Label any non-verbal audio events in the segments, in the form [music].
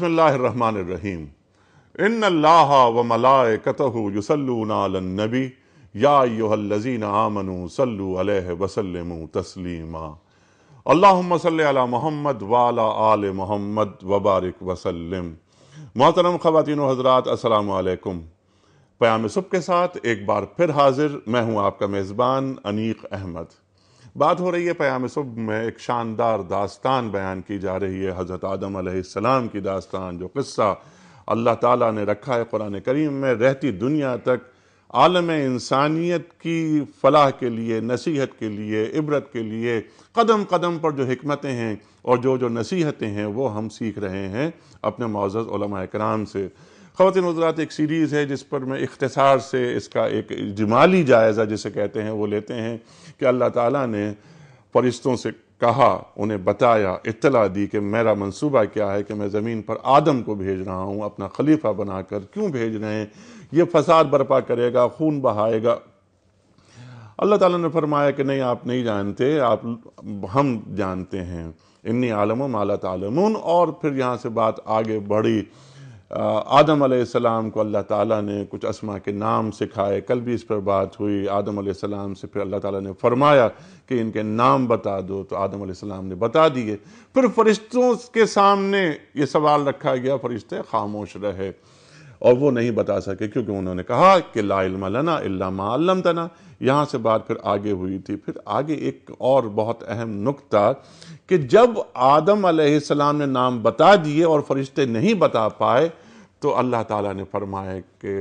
बसमीम इन अल्लाह व मलाए कसलनबी याजीन आमनु सल्लु वसलम तस्लीमा अल्लाम सल महमद वाला आल मोहम्मद वबारक वसलम मोहतरम ख़वान हजरात असलकम प्याम सुब के साथ एक बार फिर हाजिर मैं हूँ आपका मेज़बान अनीक अहमद बात हो रही है प्याम सुब में एक शानदार दास्तान बयान की जा रही है हज़रत आदम आसमाम की दास्तान जो किस्सा अल्लाह ताला ने रखा है कुरान करीम में रहती दुनिया तक आलम इंसानियत की फलाह के लिए नसीहत के लिए इबरत के लिए कदम कदम पर जो हमतें हैं और जो जो नसीहतें हैं वो हम सीख रहे हैं अपने मोज़ कराम से ख़ातिन हजरात एक सीरीज़ है जिस पर मैं इख्तसार से इसका एक जमाली जायज़ा जिसे कहते हैं वो लेते हैं कि अल्लाह ताला ने फरिश्तों से कहा उन्हें बताया इतला दी कि मेरा मंसूबा क्या है कि मैं ज़मीन पर आदम को भेज रहा हूँ अपना खलीफा बनाकर क्यों भेज रहे हैं ये फसाद बर्पा करेगा खून बहाएगा अल्लाह ताला ने फरमाया कि नहीं आप नहीं जानते आप हम जानते हैं इन्नी आलम माला तालमून और फिर यहाँ से बात आगे बढ़ी आदम आसमाम को अल्लाह ताला ने कुछ असमा के नाम सिखाए कल भी इस पर बात हुई आदम आसमाम से फिर अल्लाह ताला ने फरमाया कि इनके नाम बता दो तो आदम आसमाम ने बता दिए फिर फरिश्तों के सामने ये सवाल रखा गया फरिश्ते खामोश रहे और वो नहीं बता सके क्योंकि उन्होंने कहा कि ला इल्म लना तना यहाँ से बात फिर आगे हुई थी फिर आगे एक और बहुत अहम नुक्ता कि जब आदम सलाम ने नाम बता दिए और फरिश्ते नहीं बता पाए तो अल्लाह ताला ने फरमाया कि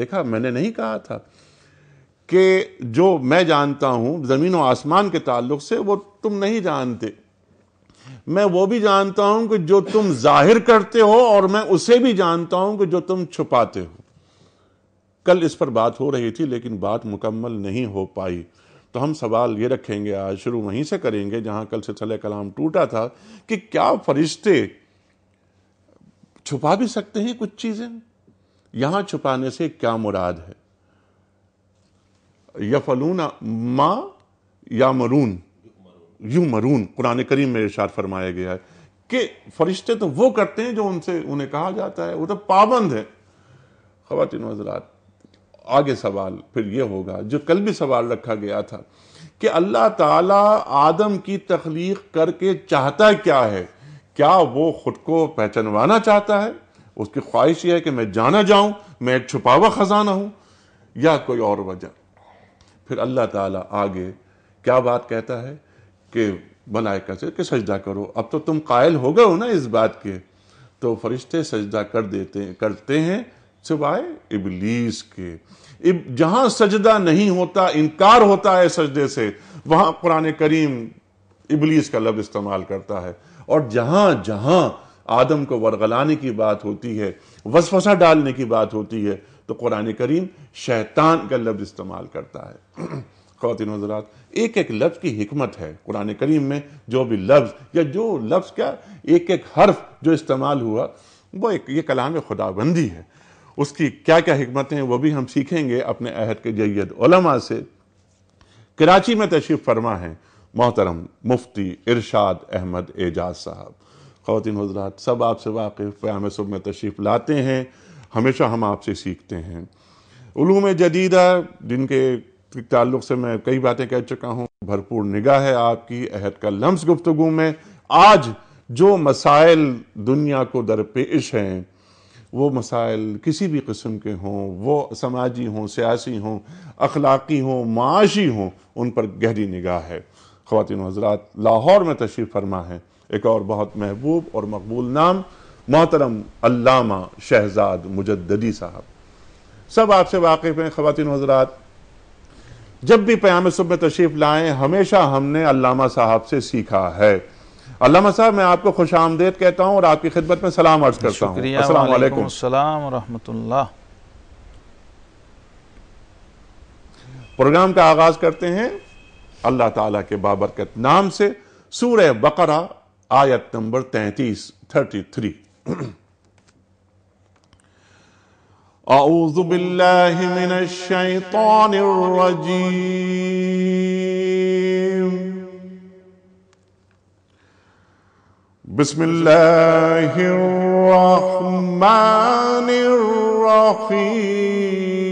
देखा मैंने नहीं कहा था कि जो मैं जानता हूँ ज़मीन व आसमान के ताल्लुक से वो तुम नहीं जानते मैं वो भी जानता हूँ कि जो तुम जाहिर करते हो और मैं उसे भी जानता हूँ कि जो तुम छुपाते हो कल इस पर बात हो रही थी लेकिन बात मुकम्मल नहीं हो पाई तो हम सवाल ये रखेंगे आज शुरू वहीं से करेंगे जहाँ कल चले कलाम टूटा था कि क्या फरिश्ते छुपा भी सकते हैं कुछ चीजें यहां छुपाने से क्या मुराद है यफलून मा या मरून यू मरून कुरान करीम में इशार फरमाया गया है कि फरिश्ते तो वो करते हैं जो उनसे उन्हें कहा जाता है वो तो पाबंद है खातिन आगे सवाल फिर ये होगा जो कल भी सवाल रखा गया था कि अल्लाह ताला आदम की तख्लीक करके चाहता क्या है क्या वो खुद को पहचानवाना चाहता है उसकी ख्वाहिश यह है कि मैं जाना जाऊं मैं एक छुपावा ख़जाना हूं या कोई और वजह फिर अल्लाह ताला आगे क्या बात कहता है कि मलाइका से कि सजदा करो अब तो तुम कायल हो गए हो ना इस बात के तो फरिश्ते सजदा कर देते करते हैं सिवाय इबलीस के इब जहां सजदा नहीं होता इनकार होता है सजदे से वहां कुरान करीम इबलीस का लफ्ज़ इस्तेमाल करता है और जहाँ जहाँ आदम को वरगलाने की बात होती है वसफसा डालने की बात होती है तो कुरान करीम शैतान का लफ्ज़ इस्तेमाल करता है [clears throat] खातिन हजरात एक एक लफ्ज़ की हमत है कुरान करीम में जो भी लफ्ज़ या जो लफ्ज़ का एक एक हर्फ जो इस्तेमाल हुआ वो एक ये कलाम खुदाबंदी है उसकी क्या क्या हमतें हैं वो भी हम सीखेंगे अपने अहद के जैद से कराची में तशरीफ़ फरमा है मोहतरम मुफ्ती इरशाद अहमद एजाज साहब खातिन हजरात सब आपसे वाकिफ़ प्याम सब में तशरीफ़ लाते हैं हमेशा हम आपसे सीखते हैं उलूम जदीदा जिनके ताल्लुक से मैं कई बातें कह चुका हूँ भरपूर निगाह है आपकी अहद का लम्स गुफ्तु में आज जो मसाइल दुनिया को दरपेश हैं वो मसाइल किसी भी किस्म के हों वो समाजी हों सियासी हों अखलाक़ी हों माशी हों उन पर गहरी निगाह है खातिन हजरात लाहौर में तशरीफ़ फरमा है एक और बहुत महबूब और मकबूल नाम मोहतरम अल्लामा शहजाद मुजदी साहब सब आपसे वाकिफ़ हैं खातिन हजरात जब भी प्याम सुब में तशरीफ़ लाएँ हमेशा हमने अल्लामा साहब से सीखा है अल्लामा साहब मैं आपको खुश आमदेद कहता हूँ और आपकी खिदमत में सलाम अर्ज करता हूँ असल प्रोग्राम का आगाज़ करते हैं अल्लाह ताला के बाबरकत नाम से सूर्य बकरा आयत नंबर तैंतीस थर्टी थ्री أعوذ بالله من الشيطان الرجيم بسم الله الرحمن الرحيم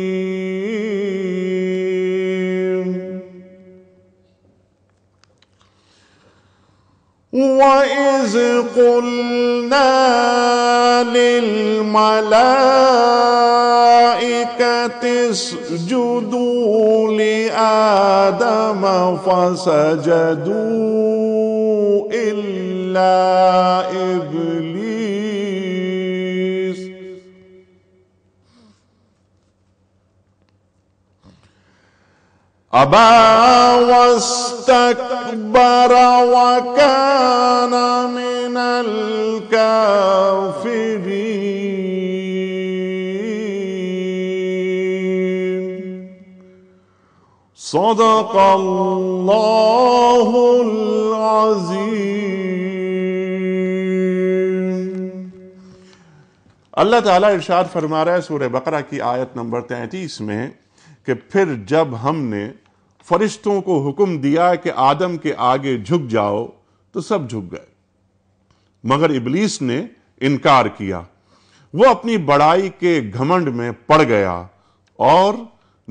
وإذ قلنا للملائكة اسجدوا لآدم فسجدوا إلا إبليس أبى واستكبر وكان من الكافرين صدق الله العظيم अल्लाह ताला इरशाद फरमा रहा है सूर्य बकरा की आयत नंबर 33 में कि फिर जब हमने फरिश्तों को हुक्म दिया कि आदम के आगे झुक जाओ तो सब झुक गए मगर इबलीस ने इनकार किया वो अपनी बड़ाई के घमंड में पड़ गया और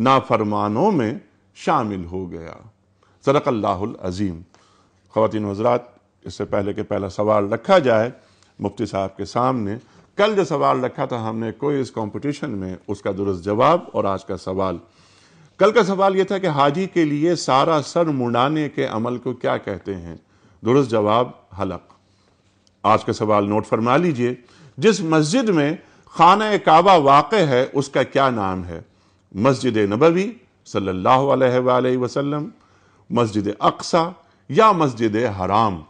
नाफरमानों में शामिल हो गया अजीम खातिन हजरात इससे पहले के पहला सवाल रखा जाए मुफ्ती साहब के सामने कल जो सवाल रखा था हमने कोई इस कंपटीशन में उसका दुरुस्त जवाब और आज का सवाल कल का सवाल यह था कि हाजी के लिए सारा सर मुड़ाने के अमल को क्या कहते हैं दुरुस्त जवाब हलक आज का सवाल नोट फरमा लीजिए जिस मस्जिद में खाना काबा वाक़ है उसका क्या नाम है मस्जिद नबवी सल्लल्लाहु अलैहि वसल्लम मस्जिद अक्सा या मस्जिद हराम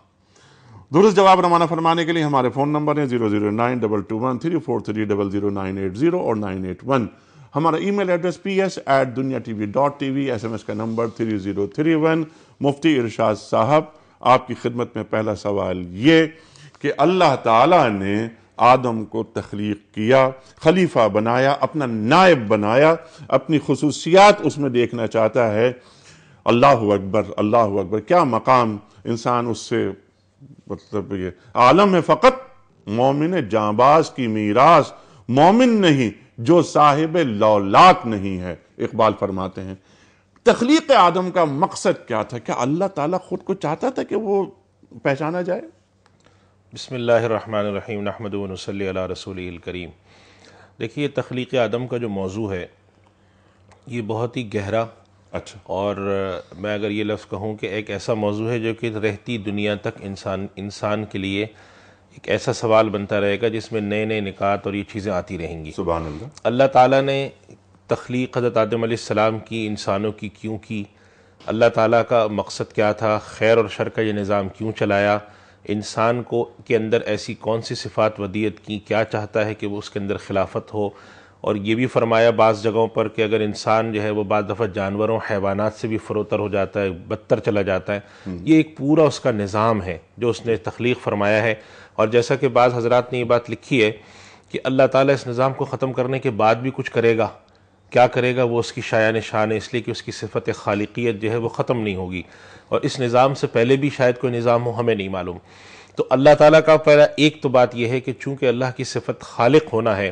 दुरुस्त जवाब रवाना फरमाने के लिए हमारे फ़ोन नंबर है zero zero nine double two one three four three double zero nine eight zero और नाइन एट वन हमारा email address P S at Dunya T V dot T V S M S का number three zero three one Mufti Irshad साहब आपकी खिदमत में पहला सवाल ये कि अल्लाह ताला ने आदम को तख्लीक किया खलीफा बनाया अपना नायब बनाया अपनी खसूसियात उसमें देखना चाहता है अल्लाह अकबर अल्लाह अकबर क्या मकाम इंसान उससे मतलब ये आलम है फ़कत मोमिन जाबाज की मीरास मोमिन नहीं जो साहिब लौलाक नहीं है इकबाल फरमाते हैं तखलीक आदम का मकसद क्या था क्या अल्लाह ताला खुद को चाहता था कि वो पहचाना जाए बसमीम नहमदनसल रसूल करीम देखिए तख्लीक आदम का जो मौजू है ये बहुत ही गहरा अच्छा और मैं अगर ये लफ्ज़ कहूँ कि एक ऐसा मौजू है जो कि रहती दुनिया तक इंसान इंसान के लिए एक ऐसा सवाल बनता रहेगा जिसमें नए नए निकात और ये चीज़ें आती रहेंगी सुबह अल्लाह ताला ने तख्लीक हज़रत आदम सलाम की इंसानों की क्यों की अल्लाह ताला का मकसद क्या था खैर और शर का ये निज़ाम क्यों चलाया इंसान को के अंदर ऐसी कौन सी सिफात वदियत की क्या चाहता है कि वो उसके अंदर खिलाफत हो और ये भी फरमाया बाज़ जगहों पर कि अगर इंसान जो है वो बाद दफ़ा जानवरों हैवानात से भी फरोतर हो जाता है बदतर चला जाता है हम्म। ये एक पूरा उसका निज़ाम है जो उसने तख्लीक फरमाया है और जैसा कि बाज़ हजरात ने ये बात लिखी है कि अल्लाह ताला इस निज़ाम को ख़त्म करने के बाद भी कुछ करेगा क्या करेगा वो उसकी शायान शान है इसलिए कि उसकी सिफत खालिकियत जो है वो ख़त्म नहीं होगी और इस निज़ाम से पहले भी शायद कोई निज़ाम हो हमें नहीं मालूम तो अल्लाह ताला का पहला एक तो बात यह है कि चूँकि अल्लाह की सिफत खालिक होना है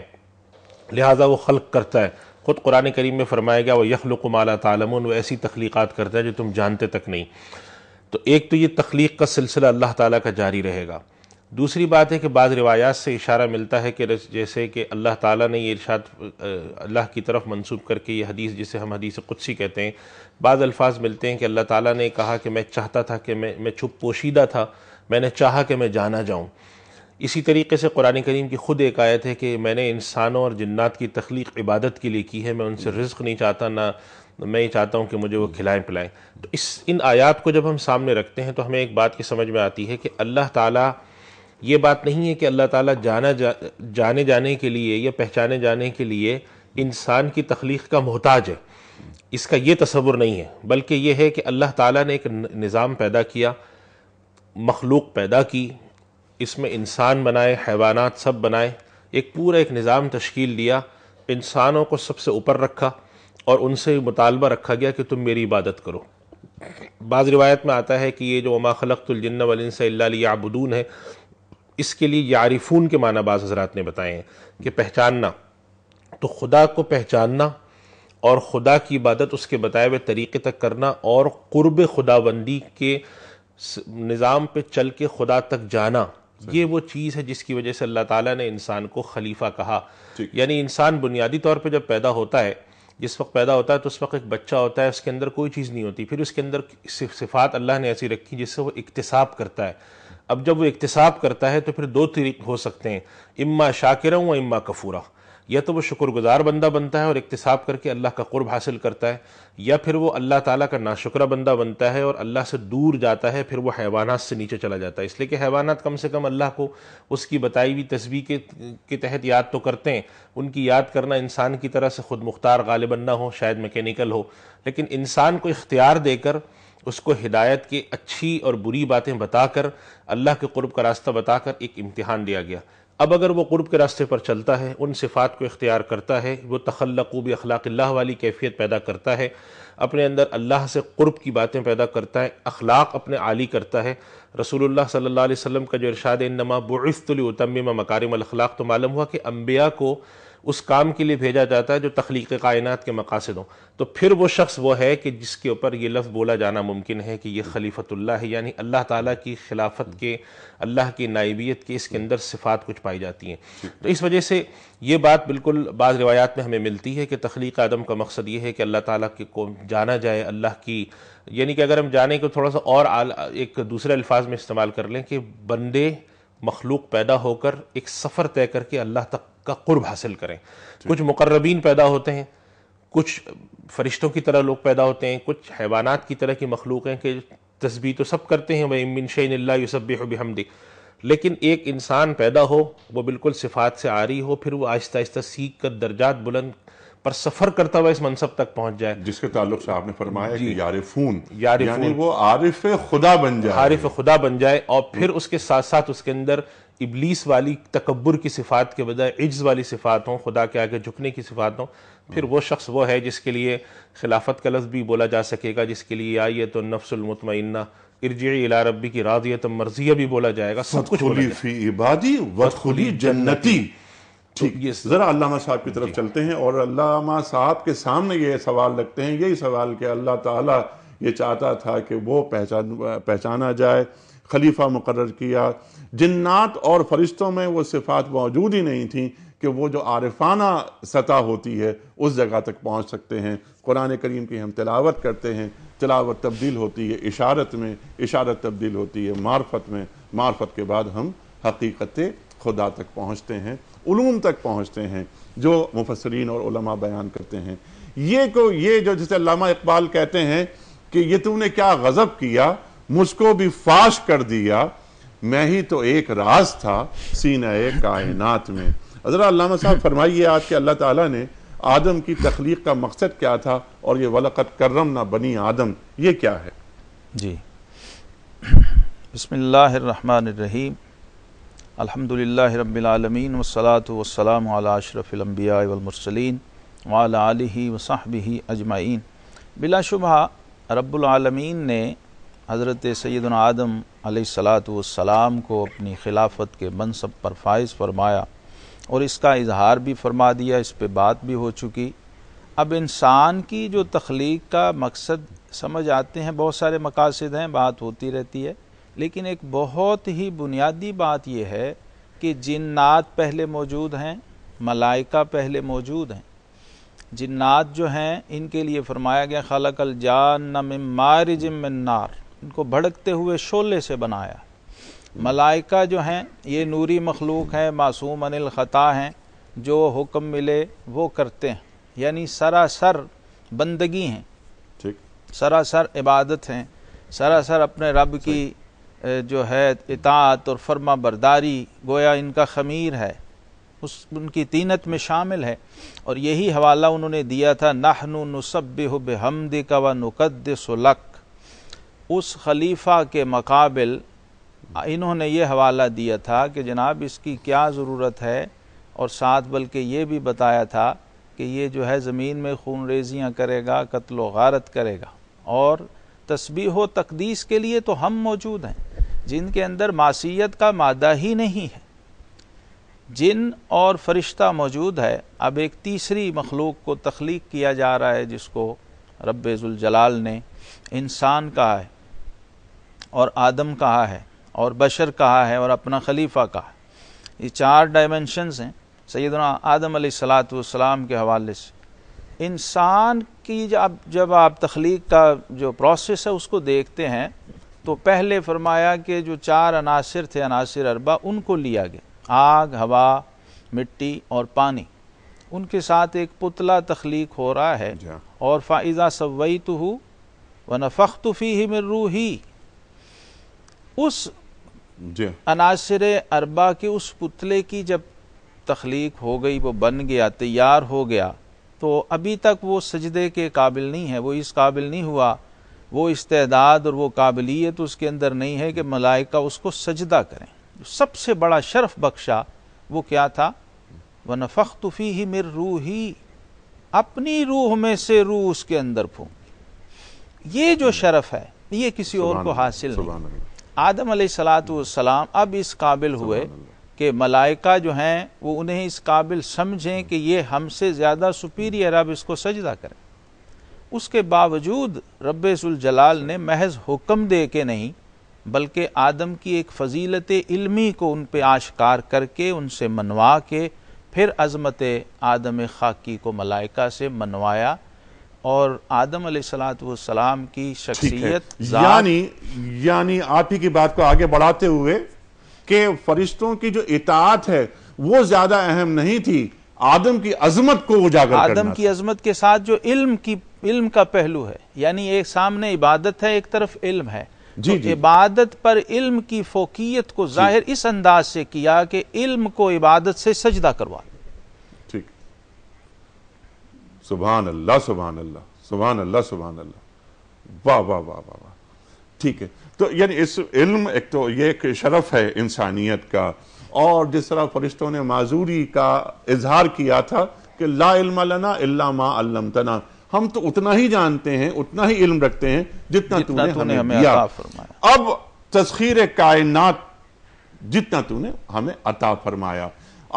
लिहाजा वो खल्क करता है ख़ुद कुरान करीम में फरमाया गया वह यखलुक माला तालम वो ऐसी तख्लीक़ात करता है जो तुम जानते तक नहीं तो एक तो ये तख्लीक का सिलसिला अल्लाह ताला का जारी रहेगा दूसरी बात है कि बाद रिवायात से इशारा मिलता है कि जैसे कि अल्लाह ताला ने ये इरशाद अल्लाह की तरफ मंसूब करके ये हदीस जिसे हम हदीस कुदसी कहते हैं बाद अल्फाज मिलते हैं कि अल्लाह ताला ने कहा कि मैं चाहता था कि मैं मैं छुप पोशीदा था मैंने चाहा कि मैं जाना जाऊँ इसी तरीके से कुरान करीम की ख़ुद एक आयत है कि मैंने इंसानों और जन्नात की तख्लीक इबादत के लिए की है मैं उनसे रिज्क नहीं चाहता ना मैं ये चाहता हूँ कि मुझे वो खिलाएं पिलाएं तो इस इन आयात को जब हम सामने रखते हैं तो हमें एक बात की समझ में आती है कि अल्लाह ताला ये बात नहीं है कि अल्लाह ताला जाना जा, जाने जाने के लिए या पहचाने जाने के लिए इंसान की तख्लीक का मोहताज है इसका ये तस्वुर नहीं है बल्कि यह है कि अल्लाह ताला ने एक निज़ाम पैदा किया मखलूक पैदा की इसमें इंसान बनाए हैवानात सब बनाए एक पूरा एक निज़ाम तश्कील दिया इंसानों को सबसे ऊपर रखा और उनसे मुतालबा रखा गया कि तुम मेरी इबादत करो बाज़ रिवायत में आता है कि ये जो अमा खलकतुलजन्न वलिन से आबुदून है इसके लिए यारिफून के माना बाज हजरात ने बताए हैं कि पहचानना तो खुदा को पहचानना और खुदा की इबादत उसके बताए हुए तरीके तक करना और क़ुरब खुदाबंदी के निज़ाम पे चल के खुदा तक जाना ये वो चीज़ है जिसकी वजह से अल्लाह ताला ने इंसान को खलीफा कहा यानी इंसान बुनियादी तौर पे जब पैदा होता है जिस वक्त पैदा होता है तो उस वक्त एक बच्चा होता है उसके अंदर कोई चीज़ नहीं होती फिर उसके अंदर सिफात अल्लाह ने ऐसी रखी जिससे वो इकतसाब करता है अब जब वो इकतसाब करता है तो फिर दो तरीक हो सकते हैं इम्मा शाकिर व इम्मा कफूरा या तो वो शुक्रगुजार बंदा बनता है और इकतसाब करके अल्लाह का कुर्ब हासिल करता है या फिर वो अल्लाह ताला का नाशुक्रा बंदा बनता है और अल्लाह से दूर जाता है फिर वो हैवानात से नीचे चला जाता है इसलिए कि हैवानात कम से कम अल्लाह को उसकी बताई हुई तस्वीर के के तहत याद तो करते हैं उनकी याद करना इंसान की तरह से ख़ुद मुख्तार गालिबन ना हो शायद मैकेनिकल हो लेकिन इंसान को इख्तियार देकर उसको हिदायत की अच्छी और बुरी बातें बताकर अल्लाह के क़ुरब का रास्ता बताकर एक इम्तिहान दिया गया अब अगर वो क़ुरब के रास्ते पर चलता है उन सिफ़ात को इख्तियार करता है वो तखलकूब अखलाक़ल्ला वाली कैफियत पैदा करता है अपने अंदर अल्लाह से क़ुरब की बातें पैदा करता है अखलाक अपने आली करता है रसूलुल्लाह सल्लल्लाहु अलैहि वसल्लम का जो इरशाद नमा बुस्तुलतम मकारिम अखलाक तो मालूम हुआ कि अम्बिया को उस काम के लिए भेजा जाता है जो तख्लीक कायनात के मकासद हों तो फिर वो शख्स वो है कि जिसके ऊपर ये लफ्ज़ बोला जाना मुमकिन है कि ये खलीफतुल्ला है यानी अल्लाह ताला की खिलाफत के अल्लाह की नाइबियत के इसके अंदर सिफात कुछ पाई जाती हैं तो इस वजह से ये बात बिल्कुल बाद रिवायात में हमें मिलती है कि तख्लीक आदम का मकसद ये है कि अल्लाह ताला के को जाना जाए अल्लाह की यानी कि अगर हम जाने को थोड़ा सा और एक दूसरे अल्फाज में इस्तेमाल कर लें कि बंदे मखलूक पैदा होकर एक सफ़र तय करके अल्लाह तक का कुर्ब हासिल करें कुछ मुकर्रबीन पैदा होते हैं कुछ फरिश्तों की तरह लोग पैदा होते हैं कुछ हैवानात की तरह की मखलूक हैं कि तस्बी तो सब करते हैं वही मिन शैन यूसबिहमदी लेकिन एक इंसान पैदा हो वो बिल्कुल सिफात से आ रही हो फिर वो आहिस्ता आहिस्ता सीख कर दर्जात बुलंद पर सफर करता हुआ इस मनसब तक पहुंच जाए जिसके ताल्लुक से आपने फरमाया कि यारिफून यारिफून यानी वो आरिफ खुदा बन जाए आरिफ खुदा बन जाए और हम्म। फिर उसके साथ साथ उसके अंदर इबलीस वाली तकबर की सिफात के बजाय इज्ज वाली सिफात हों खुदा के आगे झुकने की सिफात हों फिर वो शख्स वो है जिसके लिए खिलाफत का लफ्ज़ भी बोला जा सकेगा जिसके लिए आइए तो नफ्सुलमतमना इर्जी इला रब्बी की राजियत मर्जिया भी बोला जाएगा सब कुछ बोला जाएगा। इबादी वदखुली जन्नती ठीक तो ये ज़रा अल्लामा साहब की तरफ चलते हैं और अल्लामा साहब के सामने ये सवाल रखते हैं यही सवाल कि अल्लाह ताला ये चाहता था कि वो पहचान पहचाना जाए खलीफा मुकर किया जिन्नात और फरिश्तों में वो सिफात मौजूद ही नहीं थी कि वो जो आरफाना सतह होती है उस जगह तक पहुँच सकते हैं कुरान करीम की हम तिलावत करते हैं तिलावत तब्दील होती है इशारत में इशारत तब्दील होती है मार्फत में मार्फत के बाद हम हकीकत खुदा तक पहुँचते हैं ूम तक पहुँचते हैं जो मुफसरीन और बयान करते हैं ये को ये जो जिसे लामा इकबाल कहते हैं कि ये तुमने क्या गज़ब किया मुझको भी फाश कर दिया मैं ही तो एक राज था सीन कायनात में हजरा अल्लामा साहब फरमाइए आज के अल्लाह ताला ने आदम की तख्लीक का मकसद क्या था और ये वलकत करम ना बनी आदम ये क्या है जी [clears throat] बसमीम अलहमदिल्ला रबालमीन वसलात वसलाम अशरफ़िलम्बिया वमरसलिन वाली वसाहबी अजमाइन बिलाशुबा रब्लमीन ने हज़रत सैदन आदम सलाम को अपनी खिलाफत के मनसब पर फायज़ फरमाया और इसका इजहार भी फरमा दिया इस पर बात भी हो चुकी अब इंसान की जो तख्लीक का मकसद समझ आते हैं बहुत सारे मकासद हैं बात होती रहती है लेकिन एक बहुत ही बुनियादी बात यह है कि जिन्नात पहले मौजूद हैं मलाइका पहले मौजूद हैं जिन्नात जो हैं इनके लिए फरमाया गया अल जान मारिजमनार इनको भड़कते हुए शोले से बनाया मलाइका जो हैं ये नूरी मखलूक हैं मासूम अनिल ख़ता हैं जो हुक्म मिले वो करते हैं यानी सरासर बंदगी हैं ठीक सरासर इबादत हैं सरासर अपने रब की जो है इतात और फर्मा बरदारी गोया इनका खमीर है उस उनकी तीनत में शामिल है और यही हवाला उन्होंने दिया था नाहनु नुसब हमद कवा नुकद सुलक उस खलीफा के मकाबिल इन्होंने ये हवाला दिया था कि जनाब इसकी क्या ज़रूरत है और साथ बल्कि ये भी बताया था कि ये जो है ज़मीन में खून रेजियाँ करेगा कत्लो गारत करेगा और तस्बी व तकदीस के लिए तो हम मौजूद हैं जिनके अंदर मासीत का मादा ही नहीं है जिन और फरिश्ता मौजूद है अब एक तीसरी मखलूक को तख्लीक किया जा रहा है जिसको रबाल ने इंसान कहा है और आदम कहा है और बशर कहा है और अपना खलीफा कहा ये चार डायमेंशनस हैं सैदना आदम सलाम के हवाले से इंसान की जब जब आप तख्लीक का जो प्रोसेस है उसको देखते हैं तो पहले फरमाया कि जो चार अनासर थे अनासर अरबा उनको लिया गया आग हवा मिट्टी और पानी उनके साथ एक पुतला तख्लीक हो रहा है हाँ। और फ़ाइज़ा सवई तो हूँ व नफ़ख्तफ़ी ही मिर रूही उस अनासर अरबा के उस पुतले की जब तख्लीक हो गई वो बन गया तैयार हो गया तो अभी तक वो सजदे के काबिल नहीं है वो इस काबिल नहीं हुआ वो इस्तेदाद और वो काबिलियत उसके अंदर नहीं है कि मलाइका उसको सजदा करें सबसे बड़ा शर्फ बख्शा वो क्या था व नफ़ख तुफ़ी ही मेर रूह ही अपनी रूह में से रूह उसके अंदर फूंगी ये जो शरफ है ये किसी और को हासिल नहीं आदम सलाम अब इस काबिल हुए कि मलाइका जो हैं वो उन्हें इस काबिल समझें कि ये हमसे ज़्यादा सुपीरियर अब इसको सजदा करें उसके बावजूद रब्बुल जलाल ने महज हुक्म दे के नहीं बल्कि आदम की एक फजीलत इल्मी को उन पर आशकार करके उनसे मनवा के फिर अजमत आदम खाकी को मलाइका से मनवाया और आदम सलाम की शख्सियत यानी यानी आप ही की बात को आगे बढ़ाते हुए कि फरिश्तों की जो इतात है वो ज्यादा अहम नहीं थी आदम की अजमत को उजागर आदम करना की अजमत के साथ जो इल्म की इल्म का पहलू है यानी एक सामने इबादत है एक तरफ इल्म है जी, तो जी। इबादत पर इल्म की फोकियत को जाहिर इस अंदाज से किया कि इल्म को इबादत से सजदा करवा ठीक सुबह अल्लाह सुबह अल्लाह सुबह अल्लाह सुबह अल्लाह वाह वाह वाह वाह वाह ठीक है तो यानी इस इल्म एक तो ये एक शरफ है इंसानियत का और जिस तरह फरिश्तों ने माजूरी का इजहार किया था कि ला इल्मा लना इल्ला मा अल्लम तना हम तो उतना ही जानते हैं उतना ही इल्म रखते हैं जितना, तूने, हमें, हमें दिया फरमाया अब तस्खीर कायनात जितना तूने हमें अता फरमाया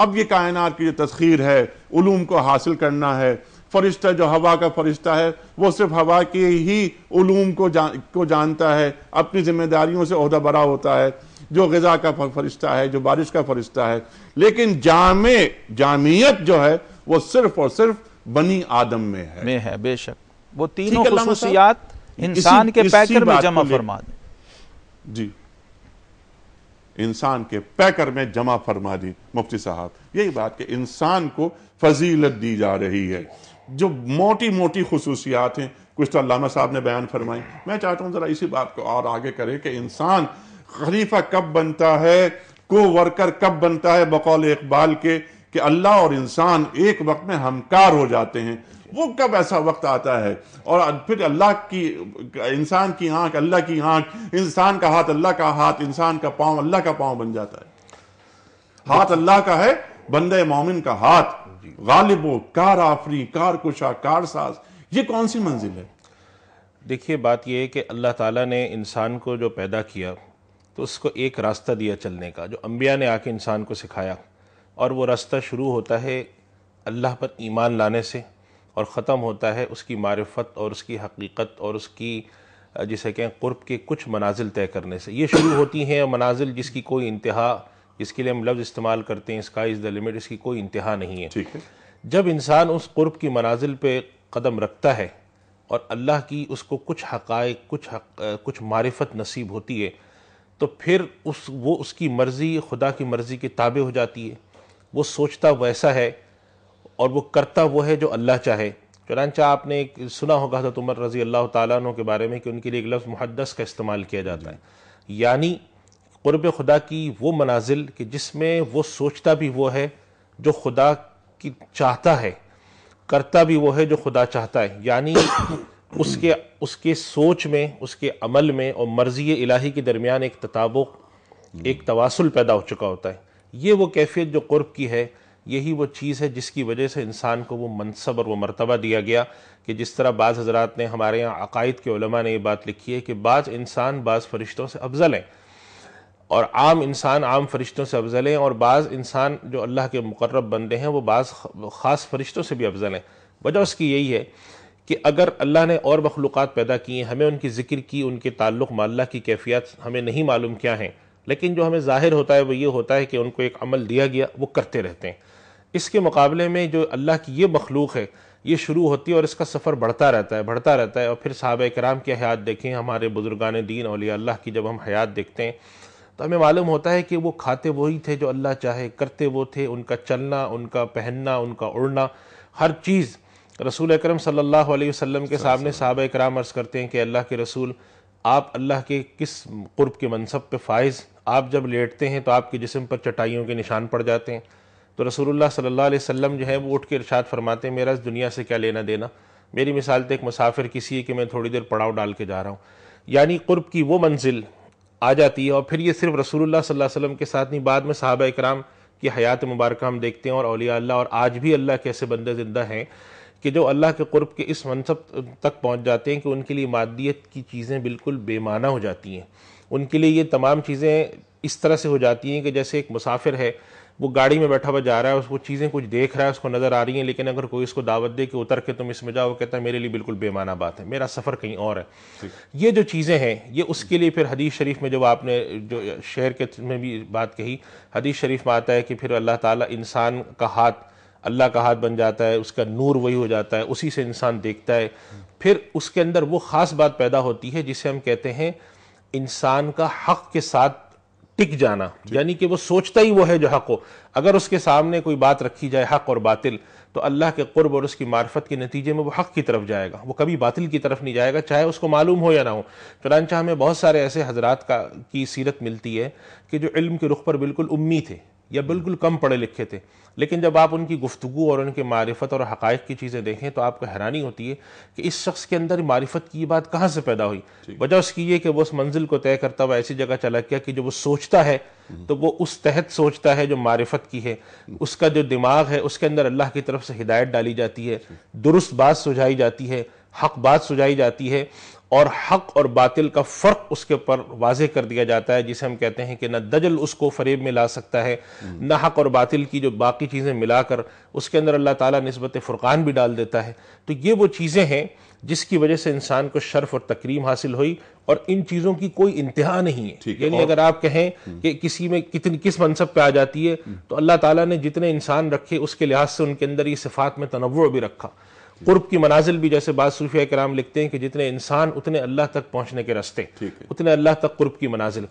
अब ये कायनात की जो तस्खीर है उलूम को हासिल करना है फरिश्ता जो हवा का फरिश्ता है वो सिर्फ हवा के ही उलूम को जा, को जानता है अपनी जिम्मेदारियों से अहदा बरा होता है जो गज़ा का फरिश्ता है जो बारिश का फरिश्ता है लेकिन जाम जामियत जो है वो सिर्फ और सिर्फ बनी आदम में है में है बेशक वो तीनों खसूसियात इंसान के पैकर में जमा फरमा दी जी इंसान के पैकर में जमा फरमा दी मुफ्ती साहब यही बात कि इंसान को फजीलत दी जा रही है जो मोटी मोटी खसूसियात हैं कुछ तो अलामा साहब ने बयान फरमाई मैं चाहता हूं ज़रा इसी बात को और आगे करें कि इंसान खलीफा कब बनता है को वर्कर कब बनता है बकौल इकबाल के कि अल्लाह और इंसान एक वक्त में हमकार हो जाते हैं वो कब ऐसा वक्त आता है और फिर अल्लाह की इंसान की आंख अल्लाह की आंख इंसान का हाथ अल्लाह का हाथ इंसान का पांव अल्लाह का पांव बन जाता है हाथ अल्लाह का है बंदे मोमिन का हाथ गालिबो कार आफरी कार कुशा कार साज ये कौन सी मंजिल है देखिए बात यह है कि अल्लाह ताला ने इंसान को जो पैदा किया तो उसको एक रास्ता दिया चलने का जो अम्बिया ने आके इंसान को सिखाया और वो रास्ता शुरू होता है अल्लाह पर ईमान लाने से और ख़त्म होता है उसकी मारफत और उसकी हकीकत और उसकी जिसे कहें क़ुरब के कुछ मनाजिल तय करने से ये शुरू होती हैं मनाजिल जिसकी कोई इंतहा जिसके लिए हम लफ्ज़ इस्तेमाल करते हैं इसका इज़ द लिमिट इसकी कोई इंतहा नहीं है ठीक है जब इंसान उस क़ुरब की मनाजिल पर कदम रखता है और अल्लाह की उसको कुछ हक़ कुछ हक, कुछ मारफत नसीब होती है तो फिर उस वो उसकी मर्ज़ी खुदा की मर्ज़ी के ताबे हो जाती है वो सोचता वैसा है और वो करता वो है जो अल्लाह चाहे चुनानचा आपने एक सुना होगा हज़रत उमर रज़ी अल्लाह तु के बारे में कि उनके लिए एक लफ्ज़ मुहदस का इस्तेमाल किया जाता है यानी क़ुरब खुदा की वो मनाजिल कि जिसमें वो सोचता भी वो है जो खुदा की चाहता है करता भी वो है जो खुदा चाहता है यानी [coughs] उसके उसके सोच में उसके अमल में और मर्ज़ी इलाही के दरमियान एक तताबुक एक तवासुल पैदा हो चुका होता है ये वो कैफियत जो क़ुर्ब की है यही वो चीज़ है जिसकी वजह से इंसान को वो मनसब और वो मरतबा दिया गया कि जिस तरह बाज़ हजरात ने हमारे यहाँ अकायद के उलमा ने ये बात लिखी है कि बाज़ इंसान बाज़ फरिश्तों से अफजल हैं और आम इंसान आम फरिश्तों से अफजल हैं और बाज़ इंसान जो अल्लाह के मुकर्रब बंदे हैं वो बाज़ ख़ास फरिश्तों से भी अफजल हैं वजह उसकी यही है कि अगर अल्लाह ने और मखलूक़ात पैदा किए हमें उनकी ज़िक्र की उनके ताल्लुक़ माल्ला की कैफियत हमें नहीं मालूम क्या हैं लेकिन जो हमें ज़ाहिर होता है वो ये होता है कि उनको एक अमल दिया गया वो करते रहते हैं इसके मुकाबले में जो अल्लाह की ये मखलूक है ये शुरू होती है और इसका सफ़र बढ़ता रहता है बढ़ता रहता है और फिर साहब कराम की हयात देखें हमारे बुजुर्गान दीन अलिया अल्लाह की जब हम हयात देखते हैं तो हमें मालूम होता है कि वो खाते वही थे जो अल्लाह चाहे करते वो थे उनका चलना उनका पहनना उनका उड़ना हर चीज़ रसूल अक्रम सल्ला वसलम के सामने साहब कराम अर्ज़ करते हैं कि अल्लाह के रसूल आप अल्लाह के किस कुर्ब के मनसब पे फाइज आप जब लेटते हैं तो आपके जिसम पर चटाइयों के निशान पड़ जाते हैं तो रसूलुल्लाह सल्लल्लाहु अलैहि वसल्लम जो है वो उठ के इरशाद फरमाते हैं मेरा इस दुनिया से क्या लेना देना मेरी मिसाल तो एक मुसाफिर किसी है कि मैं थोड़ी देर पड़ाव डाल के जा रहा हूँ यानी कुर्ब की वो मंजिल आ जाती है और फिर ये सिर्फ रसूलुल्लाह सल्लल्लाहु अलैहि वसल्लम के साथ नहीं बाद में साहब इकराम की हयात मुबारक हम देखते हैं और अलिया अल्लाह और आज भी अल्लाह के ऐसे बंदे ज़िंदा हैं कि जो अल्लाह के क़ुरब के इस मनसब तक पहुँच जाते हैं कि उनके लिए मादियत की चीज़ें बिल्कुल बेमाना हो जाती हैं उनके लिए ये तमाम चीज़ें इस तरह से हो जाती हैं कि जैसे एक मुसाफिर है वो गाड़ी में बैठा हुआ जा रहा है उसको चीज़ें कुछ देख रहा है उसको नज़र आ रही हैं लेकिन अगर कोई इसको दावत दे कि उतर के तुम इसमें जाओ कहता है मेरे लिए बिल्कुल बेमाना बात है मेरा सफ़र कहीं और है ये जो चीज़ें हैं ये उसके लिए फिर हदीस शरीफ में जब आपने जो शहर के में भी बात कही हदीस शरीफ में आता है कि फिर अल्लाह ताला इंसान का हाथ अल्लाह का हाथ बन जाता है उसका नूर वही हो जाता है उसी से इंसान देखता है फिर उसके अंदर वो ख़ास बात पैदा होती है जिसे हम कहते हैं इंसान का हक के साथ टिक जाना यानी कि वो सोचता ही वो है जो हक हो अगर उसके सामने कोई बात रखी जाए हक और बातिल तो अल्लाह के कुर्ब और उसकी मार्फत के नतीजे में वो हक की तरफ जाएगा वो कभी बातिल की तरफ नहीं जाएगा चाहे उसको मालूम हो या ना हो चुनानचा हमें बहुत सारे ऐसे हजरात का की सीरत मिलती है कि जो इल्म के रुख पर बिल्कुल उम्मी थे या बिल्कुल कम पढ़े लिखे थे लेकिन जब आप उनकी गुफ्तु और उनके मारिफत और हक़ की चीज़ें देखें तो आपको हैरानी होती है कि इस शख्स के अंदर मारिफत की बात कहाँ से पैदा हुई वजह उसकी ये कि वो उस मंजिल को तय करता हुआ ऐसी जगह चला गया कि जब वो सोचता है हम्म। तो वो उस तहत सोचता है जो मारिफत की है हम्म। उसका जो दिमाग है उसके अंदर अल्लाह की तरफ से हिदायत डाली जाती है दुरुस्त बात सुझाई जाती है हक बात सुझाई जाती है और हक और बातिल का फ़र्क उसके ऊपर वाजे कर दिया जाता है जिसे हम कहते हैं कि ना दजल उसको फरेब में ला सकता है न हक और बातिल की जो बाकी चीज़ें मिलाकर उसके अंदर अल्लाह ताला नस्बत फ़ुरक़ान भी डाल देता है तो ये वो चीज़ें हैं जिसकी वजह से इंसान को शर्फ और तकरीम हासिल हुई और इन चीज़ों की कोई इंतहा नहीं है यानी अगर आप कहें कि किसी में कितनी किस मनसब पे आ जाती है तो अल्लाह ताला ने जितने इंसान रखे उसके लिहाज से उनके अंदर ये सिफात में तनवड़ भी रखा कुर्ब की मनाजिल भी जैसे बाद सूफिया कराम लिखते हैं कि जितने इंसान उतने अल्लाह तक पहुंचने के रस्ते उतने अल्लाह तक कुर्ब की मनाजिल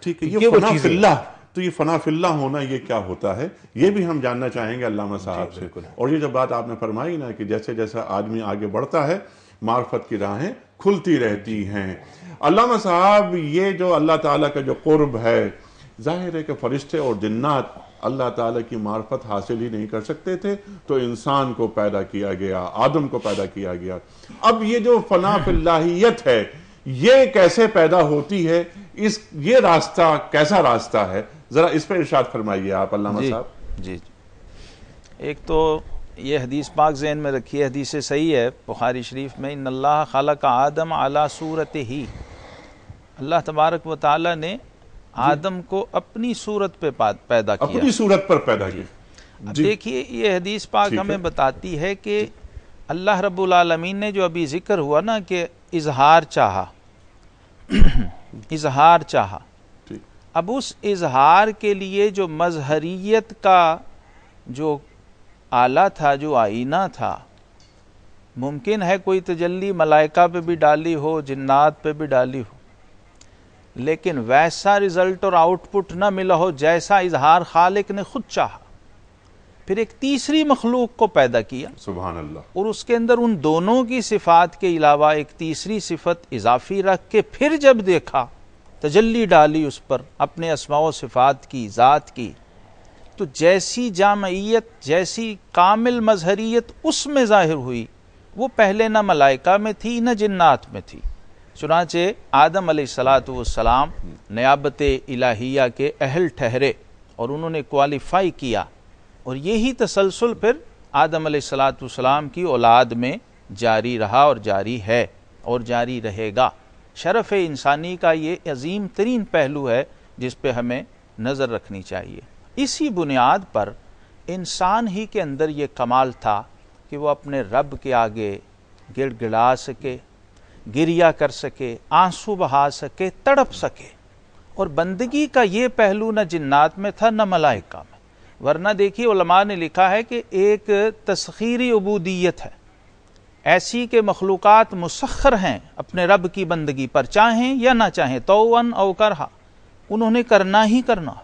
तो ये फनाफिल्ला होना ये क्या होता है ये भी हम जानना चाहेंगे अल्लामा साहब से और ये जब बात आपने फरमाई ना कि जैसे जैसा आदमी आगे बढ़ता है मार्फत की राहें खुलती रहती हैं अल्लामा साहब ये जो अल्लाह ताला का जो कुर्ब है जाहिर है कि फरिश्ते और जन्नात अल्लाह ताला की मार्फत हासिल ही नहीं कर सकते थे तो इंसान को पैदा किया गया आदम को पैदा किया गया अब ये जो फनाफिल्लाहियत है ये कैसे पैदा होती है इस ये रास्ता कैसा रास्ता है जरा इस पर इर्शाद फरमाइए आप अल्लाह साहब जी एक तो ये हदीस पाक जैन में रखी है हदीस सही है बुखारी शरीफ में इन अल्लाह खल का आदम आला सूरत ही अल्लाह तबारक व ताली ने आदम को अपनी सूरत पे पैदा किया अपनी सूरत पर पैदा किया देखिए ये हदीस पाक हमें बताती है कि अल्लाह रब्बुल आलमीन ने जो अभी जिक्र हुआ ना कि इजहार चाहा [coughs] इजहार चाहा अब उस इजहार के लिए जो मजहरीत का जो आला था जो आईना था मुमकिन है कोई तजल्ली मलाइका पे भी डाली हो जिन्नात पे भी डाली हो लेकिन वैसा रिजल्ट और आउटपुट न मिला हो जैसा इजहार खालिक ने खुद चाहा फिर एक तीसरी मखलूक को पैदा किया सुबह अल्लाह और उसके अंदर उन दोनों की सिफात के अलावा एक तीसरी सिफत इजाफी रख के फिर जब देखा तजल्ली डाली उस पर अपने असमाओ सिफात की ज़ात की तो जैसी जामयत जैसी कामिल मजहरीत उसमें ज़ाहिर हुई वो पहले ना मलाइका में थी न जन्नात में थी चुनाचे आदम सलाम नयाबत इलाहिया के अहल ठहरे और उन्होंने क्वालिफाई किया और यही तसलसल फिर आदम सलाम की औलाद में जारी रहा और जारी है और जारी रहेगा शरफ़ इंसानी का ये अजीम तरीन पहलू है जिस पर हमें नज़र रखनी चाहिए इसी बुनियाद पर इंसान ही के अंदर ये कमाल था कि वो अपने रब के आगे गिड़ गिड़ा सके गिरिया कर सके आंसू बहा सके तड़प सके और बंदगी का ये पहलू न जिन्नात में था न मलाइका में वरना देखिए उलमा ने लिखा है कि एक तस्खीरी अबूदीत है ऐसी के मखलूक़ मुसखर हैं अपने रब की बंदगी पर चाहें या ना चाहें तोवन अव करहा उन्होंने करना ही करना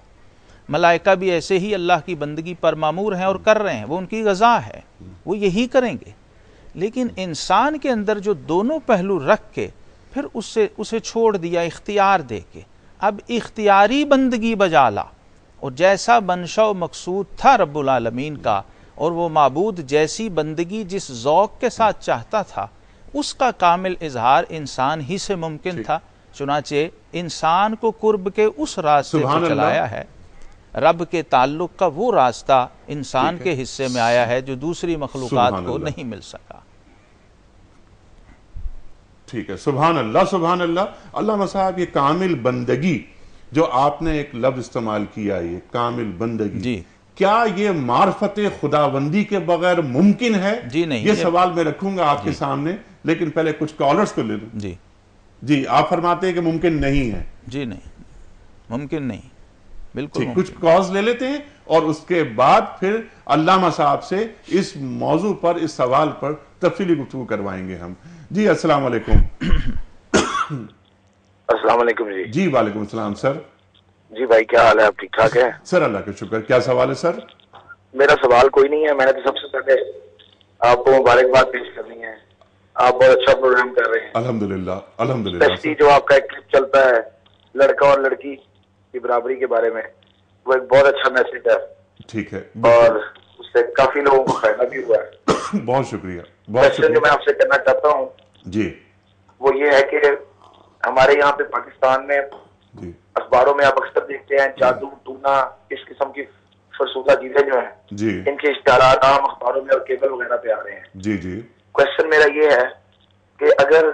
मलाइका भी ऐसे ही अल्लाह की बंदगी पर मामूर हैं और कर रहे हैं वो उनकी गज़ा है वो यही करेंगे लेकिन इंसान के अंदर जो दोनों पहलू रख के फिर उससे उसे छोड़ दिया इख्तियार दे के अब इख्तियारी बंदगी बजा ला और जैसा बनशा मकसूद था रबालमीन का और वो मबूद जैसी बंदगी जिस ओक़ के साथ चाहता था उसका कामिल इजहार इंसान ही से मुमकिन था चुनाचे इंसान को कुर्ब के उस रास्ते पर चलाया है रब के ताल्लुक का वो रास्ता इंसान के हिस्से में आया है जो दूसरी मखलूक को नहीं मिल सकता ठीक है सुबहान अल्लाह सुबहान अल्लाह अल्लाह साहब ये कामिल बंदगी जो आपने एक लफ्ज इस्तेमाल किया ये कामिल बंदगी जी क्या ये मार्फत खुदाबंदी के बगैर मुमकिन है जी नहीं ये, सवाल मैं रखूंगा आपके सामने लेकिन पहले कुछ कॉलर्स को ले लू जी जी आप फरमाते हैं कि मुमकिन नहीं है जी नहीं मुमकिन नहीं बिल्कुल कुछ कॉज ले लेते हैं और उसके बाद फिर अल्लामा साहब से इस मौजू पर इस सवाल पर तफसी गुफ्तु करवाएंगे हम जी अस्सलाम वालेकुम अस्सलाम वालेकुम जी जी वालेकुम अस्सलाम सर जी भाई क्या हाल है आप ठीक ठाक है सर अल्लाह का शुक्र क्या सवाल है सर मेरा सवाल कोई नहीं है मैंने तो सबसे पहले आपको मुबारकबाद पेश करनी है आप बहुत अच्छा प्रोग्राम कर रहे हैं अल्हम्दुलिल्लाह अल्हम्दुलिल्लाह जो आपका एक क्लिप चलता है लड़का और लड़की की बराबरी के बारे में वो एक बहुत अच्छा मैसेज है ठीक है और उससे काफी लोगों को फायदा भी हुआ है [coughs] बहुत शुक्रिया बहुत शुक्रिया जो मैं आपसे करना चाहता हूँ जी वो ये है कि हमारे यहाँ पे पाकिस्तान में अखबारों में आप अक्सर देखते हैं जादू टूना इस किस्म की फरसूदा चीजें जो है जी इनके इश्तार आम अखबारों में और केबल वगैरह पे आ रहे हैं जी जी क्वेश्चन मेरा ये है कि अगर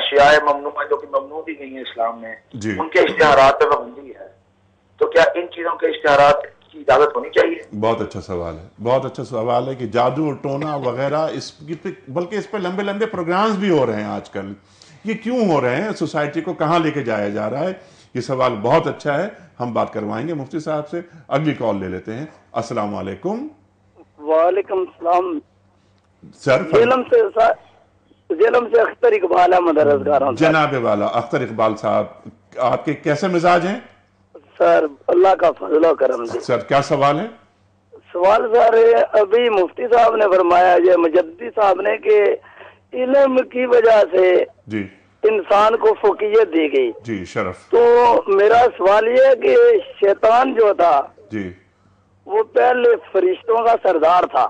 अशिया ममनू जो कि ममनू दी गई है इस्लाम में उनके इश्तहार पर पाबंदी है तो क्या इन चीजों के इश्तहार की इजाजत होनी चाहिए बहुत अच्छा सवाल है बहुत अच्छा सवाल है कि जादू और टोना वगैरह इस बल्कि इस पर लंबे लंबे प्रोग्राम भी हो रहे हैं आजकल ये क्यों हो रहे हैं सोसाइटी को कहाँ लेके जाया जा रहा है ये सवाल बहुत अच्छा है हम बात करवाएंगे मुफ्ती साहब से अगली कॉल ले लेते हैं अस्सलाम वालेकुम वालेकुम सलाम सर जेलम से जेलम से अख्तर इकबाल अहमद अर्ज कर वाला अख्तर इकबाल साहब आपके कैसे मिजाज हैं सर अल्लाह का फजल करम सर क्या सवाल है सवाल सर अभी मुफ्ती साहब ने फरमाया ये मुजद्दी साहब ने के इलम की वजह से जी इंसान को फोकियत दी गई जी शरफ तो मेरा सवाल ये है कि शैतान जो था जी वो पहले फरिश्तों का सरदार था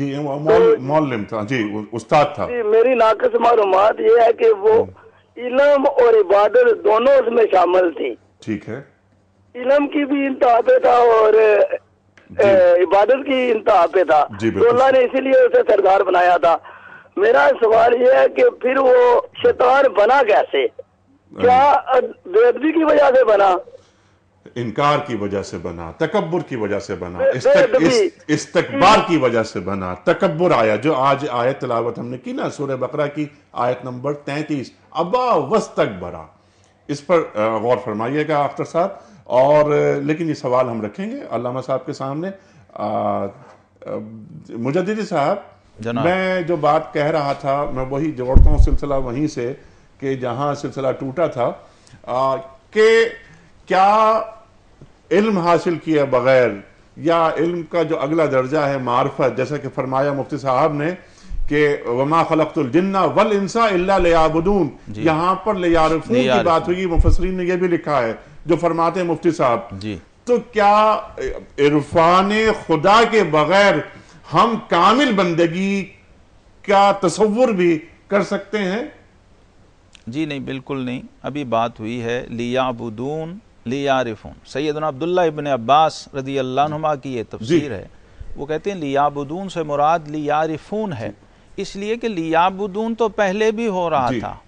जी मौलिम तो था जी उस्ताद था जी मेरी नाकस मालूम ये है कि वो हम्म। इलम और इबादत दोनों उसमें शामिल थी ठीक है इलम की भी इंतहा पे था और इबादत की इंतहा पे था तो अल्लाह ने इसीलिए उसे सरदार बनाया था मेरा सवाल यह है कि फिर वो शैतान बना कैसे क्या बेदबी की वजह से बना इनकार की वजह से बना तकबर की वजह से बना इस्तक, इस, इस्तकबार की वजह से बना तकबर आया जो आज आयत तलावत हमने की ना सूर्य बकरा की आयत नंबर तैतीस अबा वस्तक बरा इस पर गौर फरमाइएगा आफ्टर साहब और लेकिन ये सवाल हम रखेंगे अलामा साहब के सामने मुजदी साहब मैं जो बात कह रहा था मैं वही जोड़ता हूँ सिलसिला वहीं से कि जहाँ सिलसिला टूटा था कि क्या इल्म हासिल किए बगैर या इल्म का जो अगला दर्जा है मार्फत जैसा कि फरमाया मुफ्ती साहब ने कि वमा खलकतुल जिन्ना वल इंसा इल्ला लियाबुदून यहां पर लियारफून की बात हुई मुफसरीन ने यह भी लिखा है जो फरमाते हैं मुफ्ती साहब तो क्या इरफान खुदा के बगैर हम कामिल बंदगी का तस्वुर भी कर सकते हैं जी नहीं बिल्कुल नहीं अभी बात हुई है लियाबुदून लियारिफून सैदना अब्दुल्ला इबन अब्बास रदी अल्लाह की ये तफसीर है वो कहते हैं लियाबुदून से मुराद लियारिफून है इसलिए कि लियाबुदून तो पहले भी हो रहा था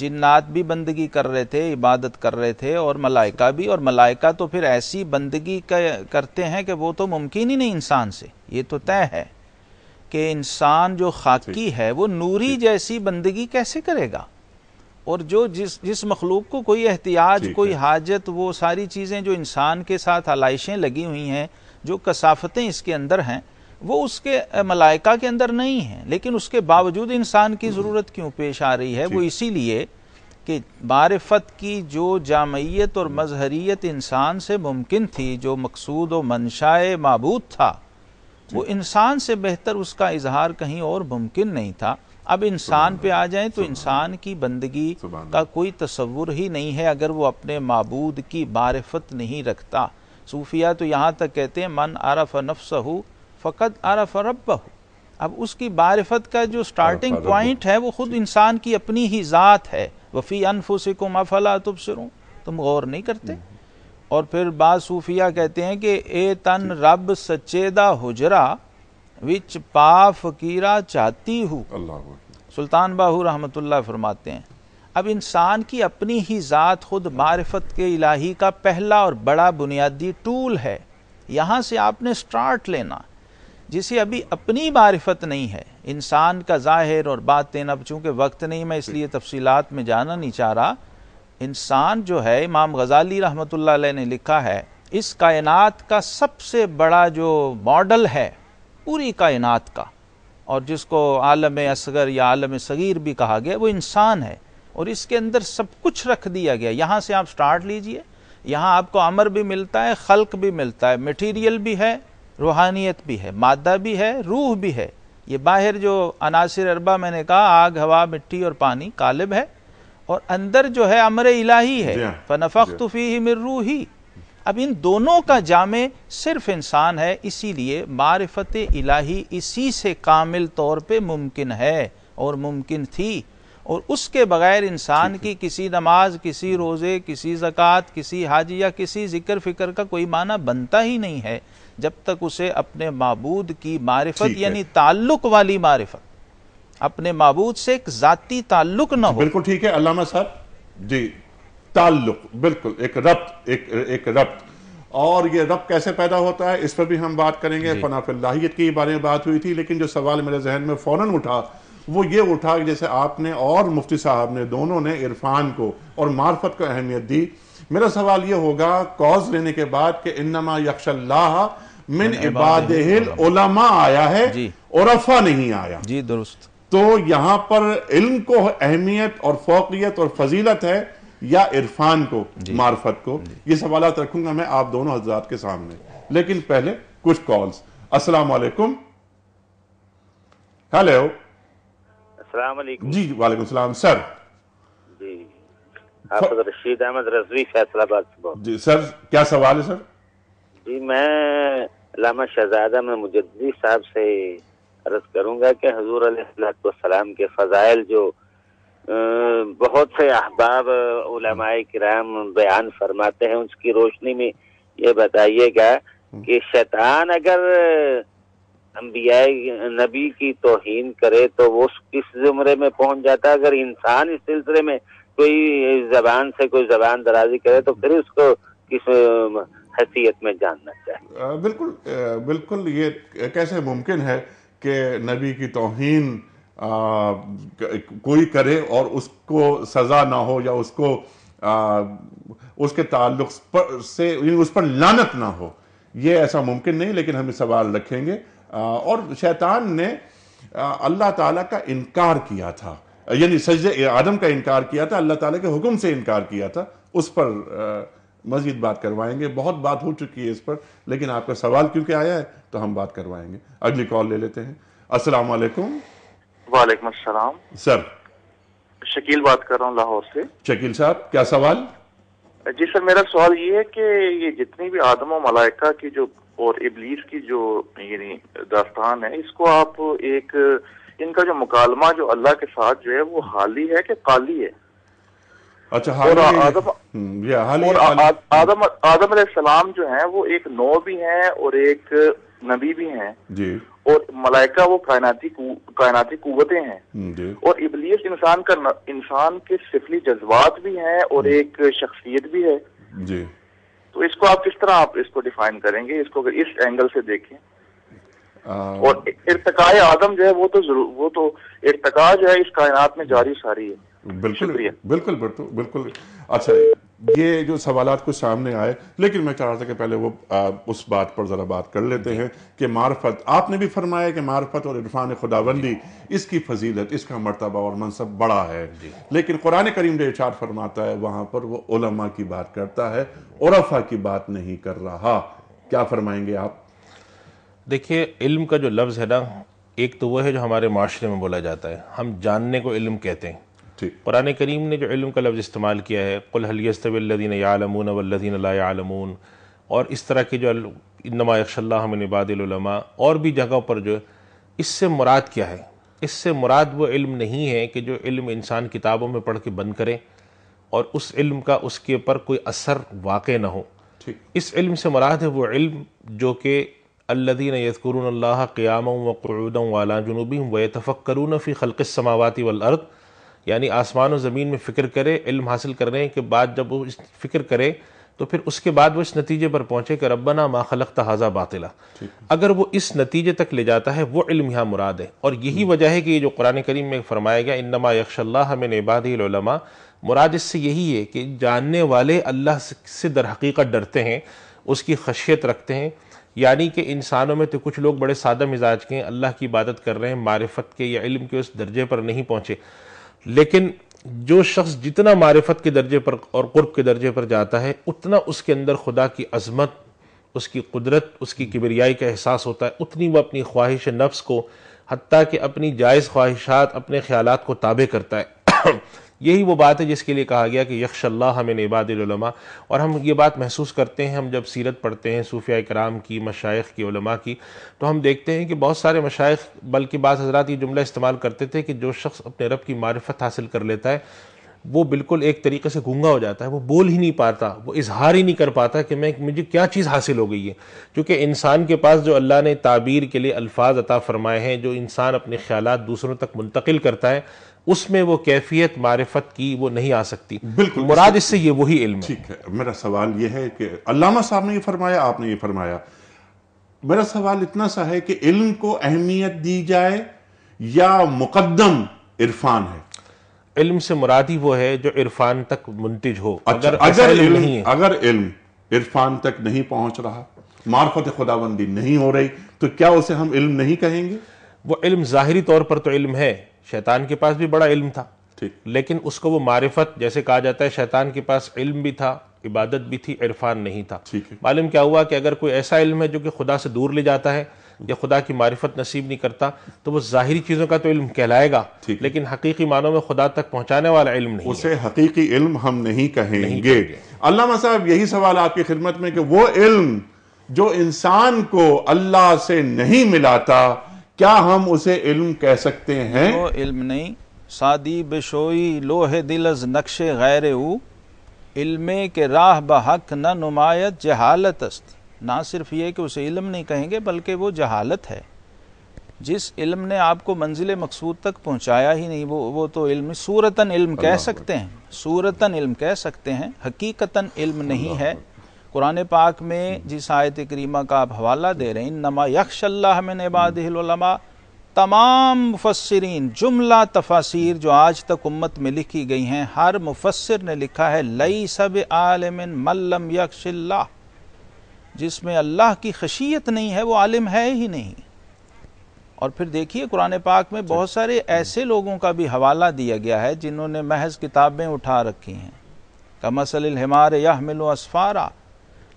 जिन्नात भी बंदगी कर रहे थे इबादत कर रहे थे और मलाइका भी और मलाइका तो फिर ऐसी बंदगी करते हैं कि वो तो मुमकिन ही नहीं इंसान से ये तो तय है कि इंसान जो खाकी है वो नूरी जैसी बंदगी कैसे करेगा और जो जिस जिस मखलूक को कोई एहतियाज कोई हाजत वो सारी चीज़ें जो इंसान के साथ आलाइशें लगी हुई हैं जो कसाफतें इसके अंदर हैं वो उसके मलाइका के अंदर नहीं है लेकिन उसके बावजूद इंसान की हम्म। ज़रूरत क्यों पेश आ रही है वो इसीलिए कि मारफत की जो जामयत और हम्म। मजहरीत इंसान से मुमकिन थी जो मकसूद व मनशाए मबूद था वो इंसान से बेहतर उसका इजहार कहीं और मुमकिन नहीं था अब इंसान पे आ जाए तो इंसान की बंदगी का कोई तस्वुर ही नहीं है अगर वो अपने मबूद की मारफत नहीं रखता सूफिया तो यहाँ तक कहते हैं मन आरफ नफ्स हो फ़कत आरफ रब अब उसकी बारफत का जो स्टार्टिंग पॉइंट है वो खुद इंसान की अपनी ही ज़ात है वफ़ी मफला तुब सरों तुम गौर नहीं करते और फिर बाद सूफिया कहते हैं कि ए तन रब सचेदा हुजरा विच पा फकीरा चाहती हूँ सुल्तान बाहू रहमतुल्लाह फरमाते हैं अब इंसान की अपनी ही ज़ात खुद मारफत के इलाही का पहला और बड़ा बुनियादी टूल है यहाँ से आपने स्टार्ट लेना जिसे अभी अपनी मारफत नहीं है इंसान का ज़ाहिर और बातें अब चूंकि वक्त नहीं मैं इसलिए तफसीलात में जाना नहीं चाह रहा इंसान जो है इमाम गजाली रहमत ने लिखा है इस कायनात का सबसे बड़ा जो मॉडल है पूरी कायनात का और जिसको आलम असगर या आलम सगीर भी कहा गया वो इंसान है और इसके अंदर सब कुछ रख दिया गया यहाँ से आप स्टार्ट लीजिए यहाँ आपको अमर भी मिलता है खल्क भी मिलता है मटेरियल भी है रूहानियत भी है मादा भी है रूह भी है ये बाहर जो अनासर अरबा मैंने कहा आग हवा मिट्टी और पानी कालिब है और अंदर जो है अमर इलाही है हाँ। फनफ तुफी हाँ। मिर ही अब इन दोनों का जामे सिर्फ इंसान है इसीलिए मारफत इलाही इसी से कामिल तौर पे मुमकिन है और मुमकिन थी और उसके बगैर इंसान की किसी नमाज किसी रोज़े किसी जक़ात किसी हाजी या किसी ज़िक्र फ़िक्र का कोई माना बनता ही नहीं है जब तक उसे अपने मबूद की मारिफत यानी ताल्लुक वाली मारिफत अपने मबूद से एक जाति ताल्लुक ना हो बिल्कुल ठीक है अलामा साहब जी ताल्लुक बिल्कुल एक रब्त एक एक रब्त और ये रब कैसे पैदा होता है इस पर भी हम बात करेंगे फनाफिल्लाहियत के बारे में बात हुई थी लेकिन जो सवाल मेरे जहन में फ़ौरन उठा वो ये उठा जैसे आपने और मुफ्ती साहब ने दोनों ने इरफान को और मार्फत को अहमियत दी मेरा सवाल ये होगा कॉज लेने के बाद कि इनमा यक्शल्लाह मिन इबादहिल उलमा आया है औरफा नहीं आया जी दुरुस्त तो यहाँ पर इल्म को अहमियत और फोकियत और फजीलत है या इरफान को मार्फत को ये सवाल रखूंगा मैं आप दोनों हजरात के सामने लेकिन पहले कुछ कॉल्स अस्सलाम वालेकुम हेलो अस्सलाम वालेकुम जी वालेकुम सलाम सर जी आप रशीद अहमद रजवी फैसलाबाद जी सर क्या सवाल है सर जी मैं लामा शहजादा मैं मुजद्दी साहब से अर्ज करूँगा कि हजूर सलाम के फ़जाइल जो बहुत से अहबाब कराम बयान फरमाते हैं उसकी रोशनी में ये बताइएगा हम्म। कि शैतान अगर अम्बिया नबी की तोहन करे तो वो किस जुमरे में पहुंच जाता है अगर इंसान इस सिलसिले में कोई जबान से कोई जबान दराजी करे तो फिर उसको किस हैसियत में जानना चाहिए बिल्कुल बिल्कुल ये कैसे मुमकिन है कि नबी की तोहन कोई करे और उसको सजा ना हो या उसको आ, उसके ताल्लुक पर से उस पर लानत ना हो ये ऐसा मुमकिन नहीं लेकिन हम सवाल रखेंगे आ, और शैतान ने अल्लाह ताला का इनकार किया था यानी सज आदम का इनकार किया था अल्लाह ताला के हुक्म से इनकार किया था उस पर आ, मजीद बात करवाएंगे बहुत बात हो चुकी है इस पर लेकिन आपका सवाल क्योंकि आया है तो हम बात करवाएंगे अगली कॉल ले लेते हैं असल वालेकुम सर शकील बात कर रहा हूँ लाहौर से शकील साहब क्या सवाल जी सर मेरा सवाल ये है कि ये जितनी भी आदम और मलाइका की जो और इबलीस की जो यानी दास्तान है इसको आप एक इनका जो मुकालमा जो अल्लाह के साथ जो है वो हाली है कि काली है अच्छा हाल और आदम हम्म, या हाल और आदम आदम सलाम जो है वो एक नौ भी हैं और एक नबी भी हैं जी और मलाइका वो कायनाती कायनाती कुवतें हैं हम्म, और इबलीस इंसान का इंसान के सिफली जज्बात भी हैं और हम्म। एक शख्सियत भी है जी तो इसको आप किस तरह आप इसको डिफाइन करेंगे इसको अगर इस एंगल से देखें और इरतका आदम जो है वो तो जरूर वो तो इरतका जो है इस कायनात में जारी सारी है बिल्कुल बिल्कुल बिल्कुल बिल्कुल अच्छा ये जो सवाल कुछ सामने आए लेकिन मैं चाह रहा था कि पहले वो आ, उस बात पर ज़रा बात कर लेते हैं कि मार्फत आपने भी फरमाया कि मार्फत और इरफान खुदाबंदी इसकी फजीलत इसका मरतबा और मनसब बड़ा है लेकिन कुरान करीम जो इचार फरमाता है वहां पर वो ओलमा की बात करता है औरफा की बात नहीं कर रहा क्या फरमाएंगे आप देखिए इल्म का जो लफ्ज़ है ना एक तो वो है जो हमारे माशरे में बोला जाता है हम जानने को इल्म कहते हैं कुरान करीम ने जो इल्म का लफ्ज़ इस्तेमाल किया है कुल हलियस्तबीन यालमून वल्लिन लायालमून और इस तरह के जो इनमा यक्षल्ला मिन और भी जगहों पर जो इससे मुराद क्या है इससे मुराद वो इल्म नहीं है कि जो इल्म इंसान किताबों में पढ़ के बंद करे और उस इल्म का उसके ऊपर कोई असर वाक़ ना हो इस इल्म से मुराद है वो इल्म जो कि अल्लदीन यसकरून क़ियाम व क़रूदम वाला जुनूबी व तफ़क्रून फ़ी खलक़ समावती वलअर्द यानी आसमान और ज़मीन में फ़िक्र करे इल्म हासिल करने के बाद जब वो इस फिक्र करे तो फिर उसके बाद वो इस नतीजे पर पहुँचे कि रब्बना मा खलक तहाजा बातिला अगर वो इस नतीजे तक ले जाता है वो इल्म यहाँ मुराद है और यही हम्म। वजह है कि ये जो कुरान करीम में फरमाया गया इनमा यक्षल्ला हमें इबादीमा मुराद इससे यही है कि जानने वाले अल्लाह से दर हकीकत डरते हैं उसकी खशियत रखते हैं यानी कि इंसानों में तो कुछ लोग बड़े सादा मिजाज के हैं अल्लाह की इबादत कर रहे हैं मारफत के या इल्म के उस दर्जे पर नहीं पहुँचे लेकिन जो शख्स जितना मारिफत के दर्जे पर और क़ुर्ब के दर्जे पर जाता है उतना उसके अंदर खुदा की अजमत उसकी कुदरत उसकी किबरियाई का एहसास होता है उतनी वह अपनी ख्वाहिश नफ्स को हती कि अपनी जायज़ ख्वाहिशात अपने ख्याल को ताबे करता है यही वो बात है जिसके लिए कहा गया कि अल्लाह हमें इबादलमा और हम ये बात महसूस करते हैं हम जब सीरत पढ़ते हैं सूफिया कराम की मशाइ की उलमा की तो हम देखते हैं कि बहुत सारे मशाइ बल्कि बाद हजरात ये जुमला इस्तेमाल करते थे कि जो शख्स अपने रब की मारफत हासिल कर लेता है वो बिल्कुल एक तरीके से गूंगा हो जाता है वो बोल ही नहीं पाता वो इजहार ही नहीं कर पाता कि मैं मुझे क्या चीज़ हासिल हो गई है क्योंकि इंसान के पास जो अल्लाह ने ताबीर के लिए अल्फाज अता फरमाए हैं जो इंसान अपने ख्याल दूसरों तक मुंतकिल करता है उसमें वो कैफियत मारिफत की वो नहीं आ सकती बिल्कुल मुराद इससे ये वही इल्म ठीक है मेरा सवाल ये है कि अलामा साहब ने ये फरमाया आपने ये फरमाया मेरा सवाल इतना सा है कि इल्म को अहमियत दी जाए या मुकदम इरफान है इल्म से मुरादी वो है जो इरफान तक मुंतज हो अच्छा, अगर अगर इल्म, नहीं है। अगर इल्म इरफान तक नहीं पहुंच रहा मार्फत खुदाबंदी नहीं हो रही तो क्या उसे हम इल्म नहीं कहेंगे वो इल्म ज़ाहरी तौर पर तो इल्म है शैतान के पास भी बड़ा इल्म था ठीक लेकिन उसको वो मारिफत जैसे कहा जाता है शैतान के पास इल्म भी था इबादत भी थी इरफान नहीं था मालूम क्या हुआ कि अगर कोई ऐसा इल्म है जो कि खुदा से दूर ले जाता है या खुदा की मारिफत नसीब नहीं करता तो वो जाहिरी चीज़ों का तो इल्म कहलाएगा लेकिन हकीकी मानों में खुदा तक पहुंचाने वाला इल्म नहीं उसे हकीकी इल्म हम नहीं कहेंगे अल्लाह साहब यही सवाल आपकी खिदमत में कि वो इल्म जो इंसान को अल्लाह से नहीं मिलाता क्या हम उसे इल्म कह सकते हैं वो इल्म नहीं सादी बिशोई लोहे दिलज नक्शे गैर इल्मे के राह बहक न नुमायत जहालत अस्त ना सिर्फ ये कि उसे इल्म नहीं कहेंगे बल्कि वो जहालत है जिस इल्म ने आपको मंजिल मकसूद तक पहुंचाया ही नहीं वो वो तो इल्म सूरतन इल्म कह सकते हैं सूरतन इल्म कह सकते हैं हकीकतन इल्म नहीं है कुरान पाक में जिस आयत करीमा का आप हवाला दे रहे हैं नमा यक्षल्ला मिन तमाम मुफसरीन जुमला तफासिर जो आज तक उम्मत में लिखी गई हैं हर मुफसर ने लिखा है लई सब आलमिन मल्लम यक्षल्ला जिसमें अल्लाह की खशियत नहीं है वो आलिम है ही नहीं और फिर देखिए कुरान पाक में बहुत अच्छा। सारे ऐसे लोगों का भी हवाला दिया गया है जिन्होंने महज किताबें उठा रखी हैं कमसल हमार यह मिलो असफारा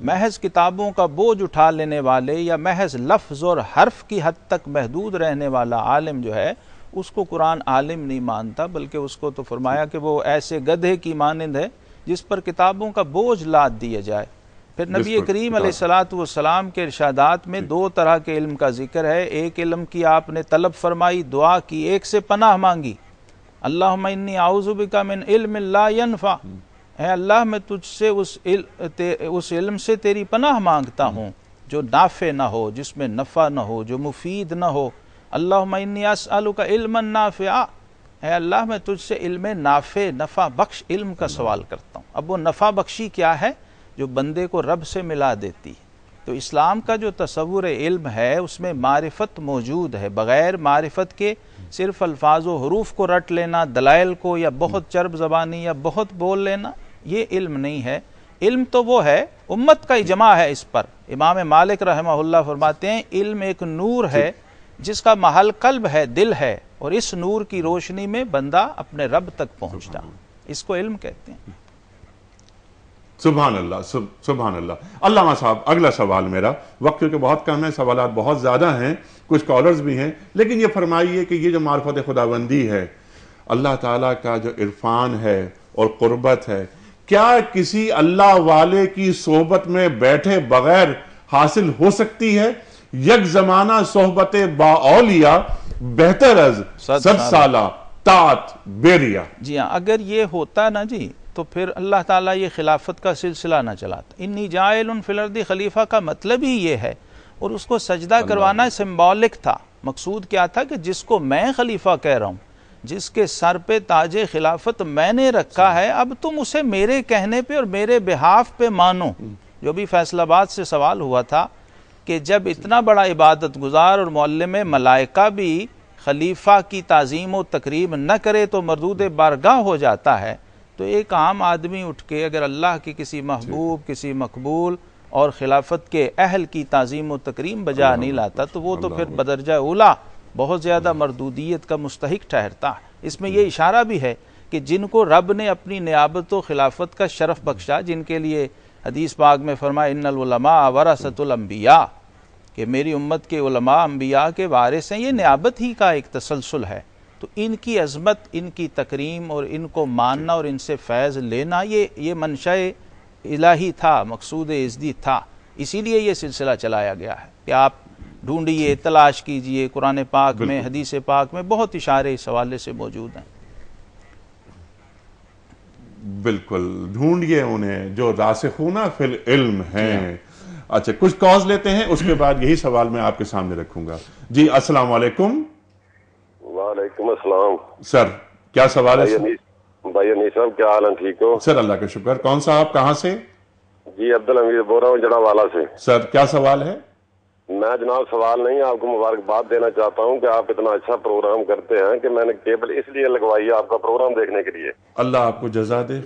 महज किताबों का बोझ उठा लेने वाले या महज लफ्ज़ और हर्फ की हद तक महदूद रहने वाला आलिम जो है उसको कुरान आलिम नहीं मानता बल्कि उसको तो फरमाया कि वो ऐसे गधे की मानंद है जिस पर किताबों का बोझ लाद दिया जाए फिर नबी करीम सलाम के इर्शादात में दो तरह के इल्म का जिक्र है एक इल्म की आपने तलब फरमाई दुआ की एक से पनाह मांगी अल्लाह आउज़ुबिका मिन इल्म ला यनफ़ा हम्म। ए अल्लाह मैं तुझसे उस इल, ते, उस इल्म से तेरी पनाह मांगता हूँ जो नाफे ना हो जिसमें नफ़ा ना हो जो मुफीद ना हो अल्लाह मनियासलू का इल्म नाफ़ आ है अल्लाह मैं तुझसे इल्म नाफे नफ़ा बख्श इल्म का सवाल करता हूँ अब वो नफ़ा बख्शी क्या है जो बंदे को रब से मिला देती है तो इस्लाम का जो तस्वुर इल्म है उसमें मारिफत मौजूद है बग़ैर मारिफत के सिर्फ अल्फाज हरूफ को रट लेना दलाइल को या बहुत चर्ब जबानी या बहुत बोल लेना ये इल्म नहीं है इल्म तो वो है उम्मत का इजमा है इस पर इमाम मालिक रहमहुल्ला फरमाते हैं इल्म एक नूर है जिसका महल कल्ब है दिल है और इस नूर की रोशनी में बंदा अपने रब तक पहुंचता इसको इल्म कहते हैं सुबह अल्लाह सुबह अल्लाह अल्लाह साहब अगला सवाल मेरा वक्त क्योंकि बहुत कम है सवाल बहुत ज़्यादा हैं कुछ कॉलर्स भी हैं लेकिन ये फरमाइए कि ये जो मार्फत खुदाबंदी है अल्लाह ताला का जो इरफान है और कुर्बत है क्या किसी अल्लाह वाले की सोहबत में बैठे बगैर हासिल हो सकती है यक जमाना सोहबत बाउलिया बेहतर अज तात बेरिया जी हाँ अगर ये होता ना जी तो फिर अल्लाह ताला ये खिलाफत का सिलसिला ना चलाता इन जायल फिलर्दी खलीफा का मतलब ही ये है और उसको सजदा करवाना सिम्बॉलिक था मकसूद क्या था कि जिसको मैं खलीफा कह रहा हूँ जिसके सर पे ताजे खिलाफत मैंने रखा है अब तुम उसे मेरे कहने पे और मेरे बिहाफ पे मानो जो भी फैसलाबाद से सवाल हुआ था कि जब इतना बड़ा इबादत गुजार और मोहल्ले में मलाइका भी खलीफा की तज़ीम व तकरीब न करे तो मरदूद बारगाह हो जाता है तो एक आम आदमी उठ के अगर अल्लाह के किसी महबूब किसी मकबूल और खिलाफत के अहल की तज़ीम व तकरीम बजा नहीं लाता तो वो तो फिर बदरजा उला बहुत ज़्यादा मरदूदियत का मुस्तक ठहरता है इसमें यह इशारा भी है कि जिनको रब ने अपनी नियाबत व खिलाफत का शरफ बख्शा जिनके लिए हदीस पाग में फरमा वरासतुलम्बिया कि मेरी उम्मत के उलमा अम्बिया के वारिस हैं ये नियाबत ही का एक तसलसल है तो इनकी अजमत इनकी तकरीम और इनको मानना और इनसे फैज़ लेना ये ये मनशा इलाही था मकसूद इजदी था इसीलिए ये सिलसिला चलाया गया है कि आप ढूंढिए तलाश कीजिए कुरान पाक में हदीस पाक में बहुत इशारे इस हवाले से मौजूद हैं बिल्कुल ढूंढिए उन्हें जो रासखूना फिल इल्म हैं हाँ। अच्छा कुछ कॉज लेते हैं उसके बाद यही सवाल मैं आपके सामने रखूंगा जी अस्सलाम वालेकुम वालेकुम अस्सलाम सर क्या सवाल है भाई अनीस साहब क्या हाल है ठीक हो सर अल्लाह का शुक्र कौन सा आप कहाँ से जी अब्दुल हमीद बोल रहा हूँ जड़ावाला से सर क्या सवाल है मैं जनाब सवाल नहीं आपको मुबारकबाद देना चाहता हूँ कि आप इतना अच्छा प्रोग्राम करते हैं कि मैंने केबल इसलिए लगवाई है आपका प्रोग्राम देखने के लिए अल्लाह आपको जजा दे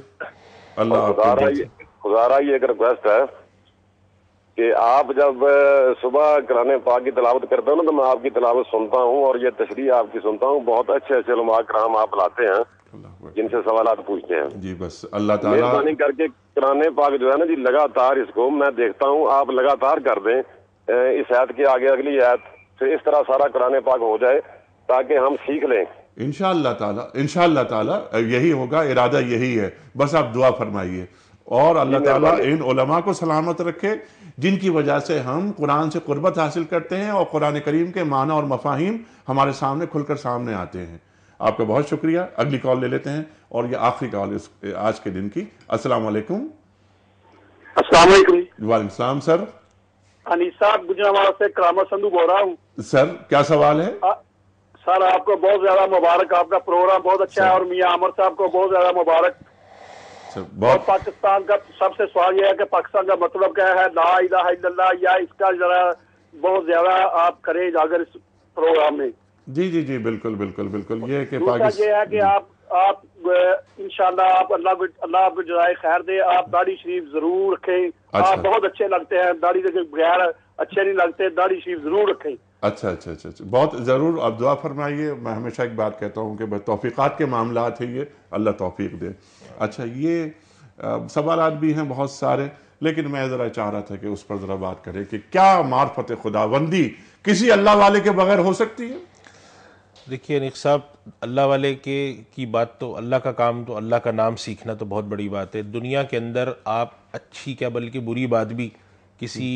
अल्लाह गुजारा ये एक रिक्वेस्ट है कि आप जब सुबह कराने पाक की तलावत करते हो ना तो मैं आपकी तलावत सुनता हूँ और ये तशरी आपकी सुनता हूँ बहुत अच्छे अच्छे लुमा कराम आप लाते हैं जिनसे सवाल पूछते हैं जी बस अल्लाह ताला मेहरबानी करके कराने पाक जो है ना जी लगातार इसको मैं देखता हूँ आप लगातार कर दें इस आयत के आगे अगली आयत फिर तो इस तरह सारा कुरान पाक हो जाए ताकि हम सीख लें इनशाला ताला यही होगा इरादा यही है बस आप दुआ फरमाइए और अल्लाह ताला इन उलमा को सलामत रखे जिनकी वजह से हम कुरान से कुर्बत हासिल करते हैं और कुरान करीम के माना और मफाहिम हमारे सामने खुलकर सामने आते हैं आपका बहुत शुक्रिया अगली कॉल ले लेते हैं और ये आखिरी कॉल इस आज के दिन की अस्सलाम वालेकुम अस्सलाम वालेकुम वालेकुम सर अनिशा गुजरावाला से क्रामा संधु बोल रहा हूँ सर क्या सवाल है आ, सर आपको बहुत ज्यादा मुबारक आपका प्रोग्राम बहुत अच्छा है और मियाँ अमर साहब को बहुत ज्यादा मुबारक बहुत पाकिस्तान का सबसे सवाल यह है कि पाकिस्तान का मतलब क्या है ला इलाहा इल्लल्लाह या इसका जरा बहुत ज्यादा आप करें अगर इस प्रोग्राम में जी जी जी बिल्कुल बिल्कुल बिल्कुल ये कि ये है कि आप आप इन आप अल्लाह अल्लाह आपको जजाय खैर दे आप दाढ़ी शरीफ जरूर रखें अच्छा। आप बहुत अच्छे लगते हैं दाढ़ी के बगैर अच्छे नहीं लगते दाढ़ी शरीफ जरूर रखें अच्छा अच्छा अच्छा अच्छा बहुत ज़रूर आप दुआ फरमाइए मैं हमेशा एक बात कहता हूँ कि तोफ़ीक़ात के मामला है ये अल्लाह तोफ़ी दे अच्छा ये सवाल भी हैं बहुत सारे लेकिन मैं ज़रा चाह रहा था कि उस पर ज़रा बात करें कि क्या मार्फत खुदाबंदी किसी अल्लाह वाले के बगैर हो सकती है देखिए अनिक साहब अल्लाह वाले के की बात तो अल्लाह का काम तो अल्लाह का नाम सीखना तो बहुत बड़ी बात है दुनिया के अंदर आप अच्छी क्या बल्कि बुरी बात भी किसी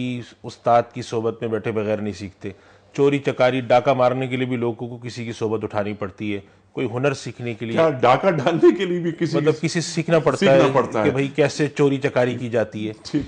उस्ताद की सोबत में बैठे बगैर नहीं सीखते चोरी चकारी डाका मारने के लिए भी लोगों को किसी की सोबत उठानी पड़ती है कोई हुनर सीखने के लिए डाका डालने के लिए भी किसी मतलब किसी सीखना पड़ता सीखना है पड़ता कि है। भाई कैसे चोरी चकारी की जाती है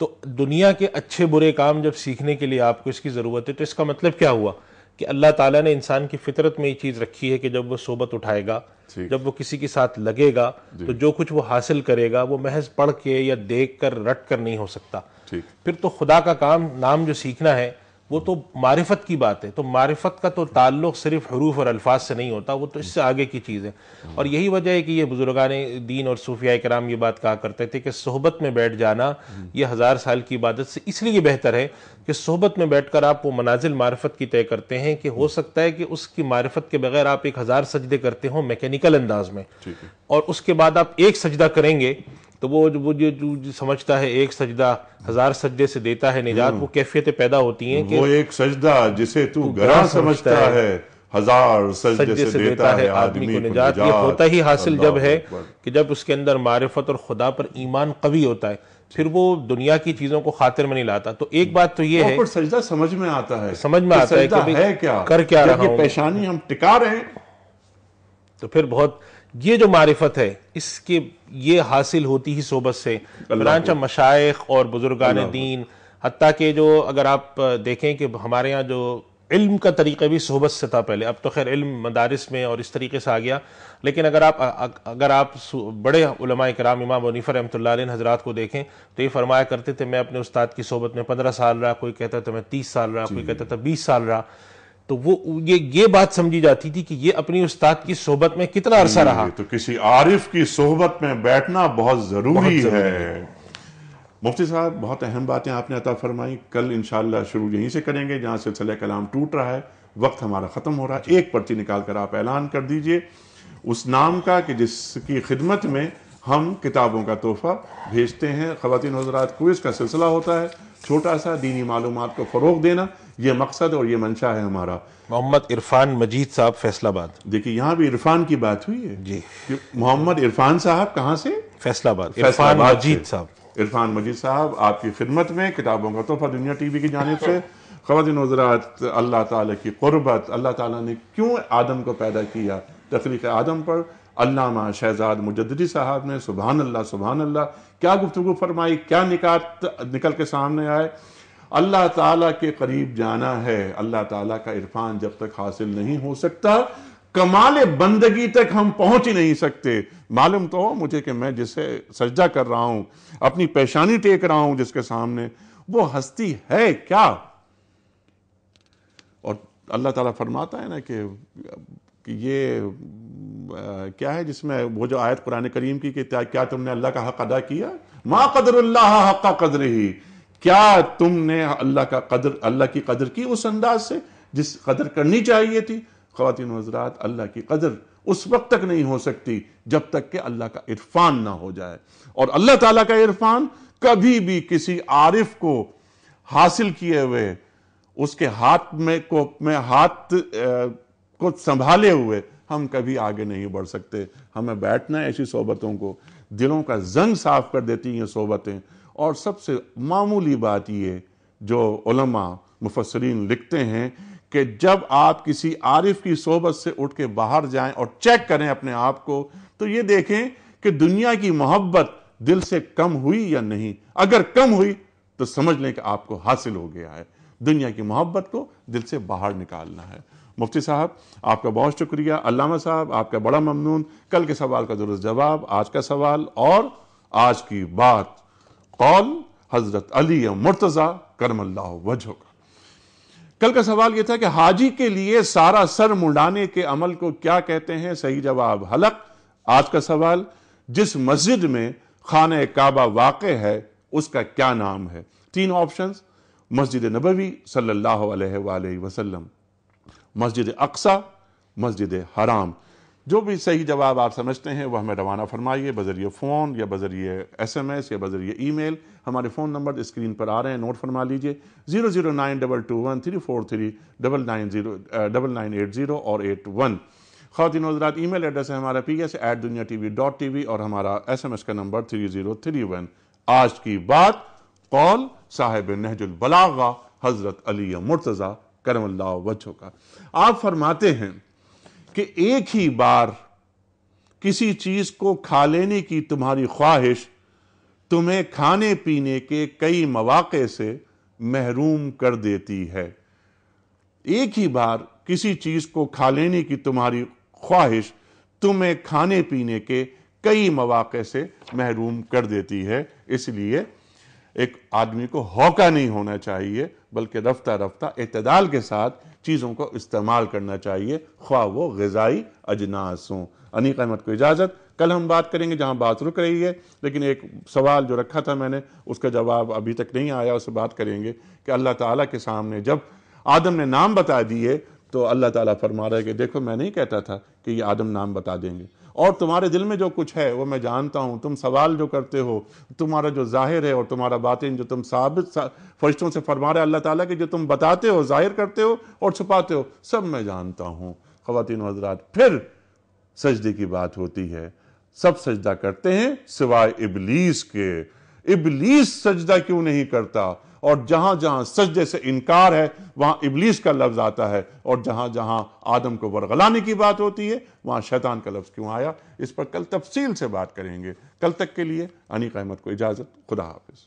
तो दुनिया के अच्छे बुरे काम जब सीखने के लिए आपको इसकी ज़रूरत है तो इसका मतलब क्या हुआ कि अल्लाह ताला ने इंसान की फितरत में ये चीज़ रखी है कि जब वो सोबत उठाएगा जब वो किसी के साथ लगेगा तो जो कुछ वो हासिल करेगा वो महज पढ़ के या देख कर रट कर नहीं हो सकता फिर तो खुदा का काम नाम जो सीखना है वो तो मारिफत की बात है तो मारिफत का तो ताल्लुक सिर्फ हरूफ और अल्फाज से नहीं होता वो तो इससे आगे की चीज़ है और यही वजह है कि ये बुजुर्गान दीन और सूफिया कराम ये बात कहा करते थे कि सोहबत में बैठ जाना ये हज़ार साल की इबादत से इसलिए बेहतर है कि सोहबत में बैठ कर आप वो मनाजिल मारफत की तय करते हैं कि हो सकता है कि उसकी मारफत के बगैर आप एक हज़ार सजदे करते हो मैकेनिकल अंदाज में और उसके बाद आप एक सजदा करेंगे तो वो जो वो जो, जो समझता है एक सजदा हजार सजदे से देता है निजात हम्म। वो कैफियतें पैदा होती हैं कि वो एक सजदा जिसे तू गरा समझता है, है हजार सजदे, से, से देता, देता है आदमी को निजात ये होता ही हासिल जब है कि जब उसके अंदर मारिफत और खुदा पर ईमान कवी होता है फिर वो दुनिया की चीजों को खातिर में नहीं लाता तो एक बात तो ये है सजदा समझ में आता है समझ में आता है क्या कर क्या रहा पेशानी हम टिका रहे तो फिर बहुत ये जो मारिफत है इसके ये हासिल होती ही सोबत से चुनाचा मशाइ और बुजुर्गान दीन हती के जो अगर आप देखें कि हमारे यहाँ जो इल्म का तरीका भी सोहबत से था पहले अब तो खैर इल्म मदारस में और इस तरीके से आ गया लेकिन अगर आप अगर आप बड़े उलमा कराम इमाम वनीफ़र रहमत हजरात को देखें तो ये फरमाया करते थे मैं अपने उस्ताद की सोबत में पंद्रह साल रहा कोई कहता था मैं तीस साल रहा कोई कहता था बीस साल रहा तो वो ये ये बात समझी जाती थी कि ये अपनी उस्ताद की सोहबत में कितना अरसा हम्म, रहा तो किसी आरिफ की सोहबत में बैठना बहुत जरूरी, बहुत जरूरी है, मुफ्ती साहब बहुत अहम बातें आपने अता फरमाई कल इनशाला शुरू यहीं से करेंगे जहां सिलसिला कलाम टूट रहा है वक्त हमारा ख़त्म हो रहा है एक पर्ची निकाल कर आप ऐलान कर दीजिए उस नाम का कि जिसकी खिदमत में हम किताबों का तोहफा भेजते हैं ख़वान हजरात क्विज़ का सिलसिला होता है छोटा सा दीनी मालूम को फ़रोग देना यह मकसद और ये मंशा है हमारा मोहम्मद इरफान मजीद साहब फैसलाबाद देखिए यहाँ भी इरफान की बात हुई है जी मोहम्मद इरफान साहब कहाँ से फैसलाबाद इरफान मजीद साहब इरफान मजीद साहब आपकी खिदमत में किताबों का तोहफा दुनिया टी वी की जानब से खवतिन हजरात अल्लाह ताली की क़ुरबत अल्लाह ताली ने क्यों आदम को पैदा किया तखलीक आदम पर अलामा शहजाद मुजदी साहब ने सुबहान अल्लाह सुबहान अल्लाह क्या गुफ्तु फरमाई क्या निकात निकल के सामने आए अल्लाह ताला के करीब जाना है अल्लाह ताला का इरफान जब तक हासिल नहीं हो सकता कमाल बंदगी तक हम पहुंच ही नहीं सकते मालूम तो मुझे कि मैं जिसे सज्जा कर रहा हूं अपनी पेशानी टेक रहा हूं जिसके सामने वो हस्ती है क्या और अल्लाह ताला फरमाता है ना कि ये क्या है जिसमें वो जो आयत कुरान करीम की क्या तुमने अल्लाह का हक अदा किया माँ कदरुल्लाह हक कदर ही क्या तुमने अल्लाह का कदर अल्लाह की कदर की उस अंदाज से जिस कदर करनी चाहिए थी खातिन हजरात अल्लाह की कदर उस वक्त तक नहीं हो सकती जब तक कि अल्लाह का इरफान ना हो जाए और अल्लाह ताला का इरफान कभी भी किसी आरिफ को हासिल किए हुए उसके हाथ में को में हाथ आ, को संभाले हुए हम कभी आगे नहीं बढ़ सकते हमें बैठना है ऐसी सोबतों को दिलों का जंग साफ कर देती हैं सोबतें और सबसे मामूली बात ये जो उलमा मुफसरीन लिखते हैं कि जब आप किसी आरिफ की सोबत से उठ के बाहर जाएं और चेक करें अपने आप को तो ये देखें कि दुनिया की मोहब्बत दिल से कम हुई या नहीं अगर कम हुई तो समझ लें कि आपको हासिल हो गया है दुनिया की मोहब्बत को दिल से बाहर निकालना है मुफ्ती साहब आपका बहुत शुक्रिया अलामा साहब आपका बड़ा ममनून कल के सवाल का दुरुस्त जवाब आज का सवाल और आज की बात कौल हजरत अली मुर्तज़ा करमल्ला वजह का कल का सवाल यह था कि हाजी के लिए सारा सर मुंडाने के अमल को क्या कहते हैं सही जवाब हलक आज का सवाल जिस मस्जिद में खान काबा वाक़ है उसका क्या नाम है तीन ऑप्शंस मस्जिद नबवी सल्लल्लाहु अलैहि वसल्लम मस्जिद अक्सा मस्जिद हराम जो भी सही जवाब आप समझते हैं वह हमें रवाना फरमाइए बजरिए फ़ोन या बजरिए एस एम एस या बजरिए ई मेल हमारे फ़ोन नंबर स्क्रीन पर आ रहे हैं नोट फरमा लीजिए zero zero nine double two one three four three double nine zero double nine eight zero और एट वन खातिन हजरात ई मेल एड्रेस है हमारा P S at Dunya T V dot T V और हमारा एस एम एस का number three zero three one आज की बात कौल साहिब नहजुलबलागा हज़रत अली मुर्तज़ा अल्लाह वजह का आप फरमाते हैं कि एक ही बार किसी चीज को खा लेने की तुम्हारी ख्वाहिश तुम्हें खाने पीने के कई मौाक़े से महरूम कर देती है एक ही बार किसी चीज को खा लेने की तुम्हारी ख्वाहिश तुम्हें खाने पीने के कई मौाक़े से महरूम कर देती है इसलिए एक आदमी को होका नहीं होना चाहिए बल्कि रफ्ता रफ्ता अतदाल के साथ चीज़ों को इस्तेमाल करना चाहिए ख्वा वो गज़ाई अजनास हों अनीक अहमद को इजाज़त कल हम बात करेंगे जहाँ बात रुक रही है लेकिन एक सवाल जो रखा था मैंने उसका जवाब अभी तक नहीं आया उससे बात करेंगे कि अल्लाह ताला के सामने जब आदम ने नाम बता दिए तो अल्लाह ताला फरमा रहा है कि देखो मैं नहीं कहता था कि ये आदम नाम बता देंगे और तुम्हारे दिल में जो कुछ है वो मैं जानता हूँ तुम सवाल जो करते हो तुम्हारा जो जाहिर है और तुम्हारा बातें जो तुम साबित फरिश्तों से फरमा रहे अल्लाह ताला के जो तुम बताते हो जाहिर करते हो और छुपाते हो सब मैं जानता हूँ ख़वान हजरात फिर सजदे की बात होती है सब सजदा करते हैं सिवाय इबलीस के इबलीस सजदा क्यों नहीं करता और जहां जहां सच से इनकार है वहां इबलीस का लफ्ज आता है और जहां जहां आदम को वरगलाने की बात होती है वहां शैतान का लफ्ज क्यों आया इस पर कल तफसील से बात करेंगे कल तक के लिए अनिक अहमद को इजाजत खुदा हाफिज़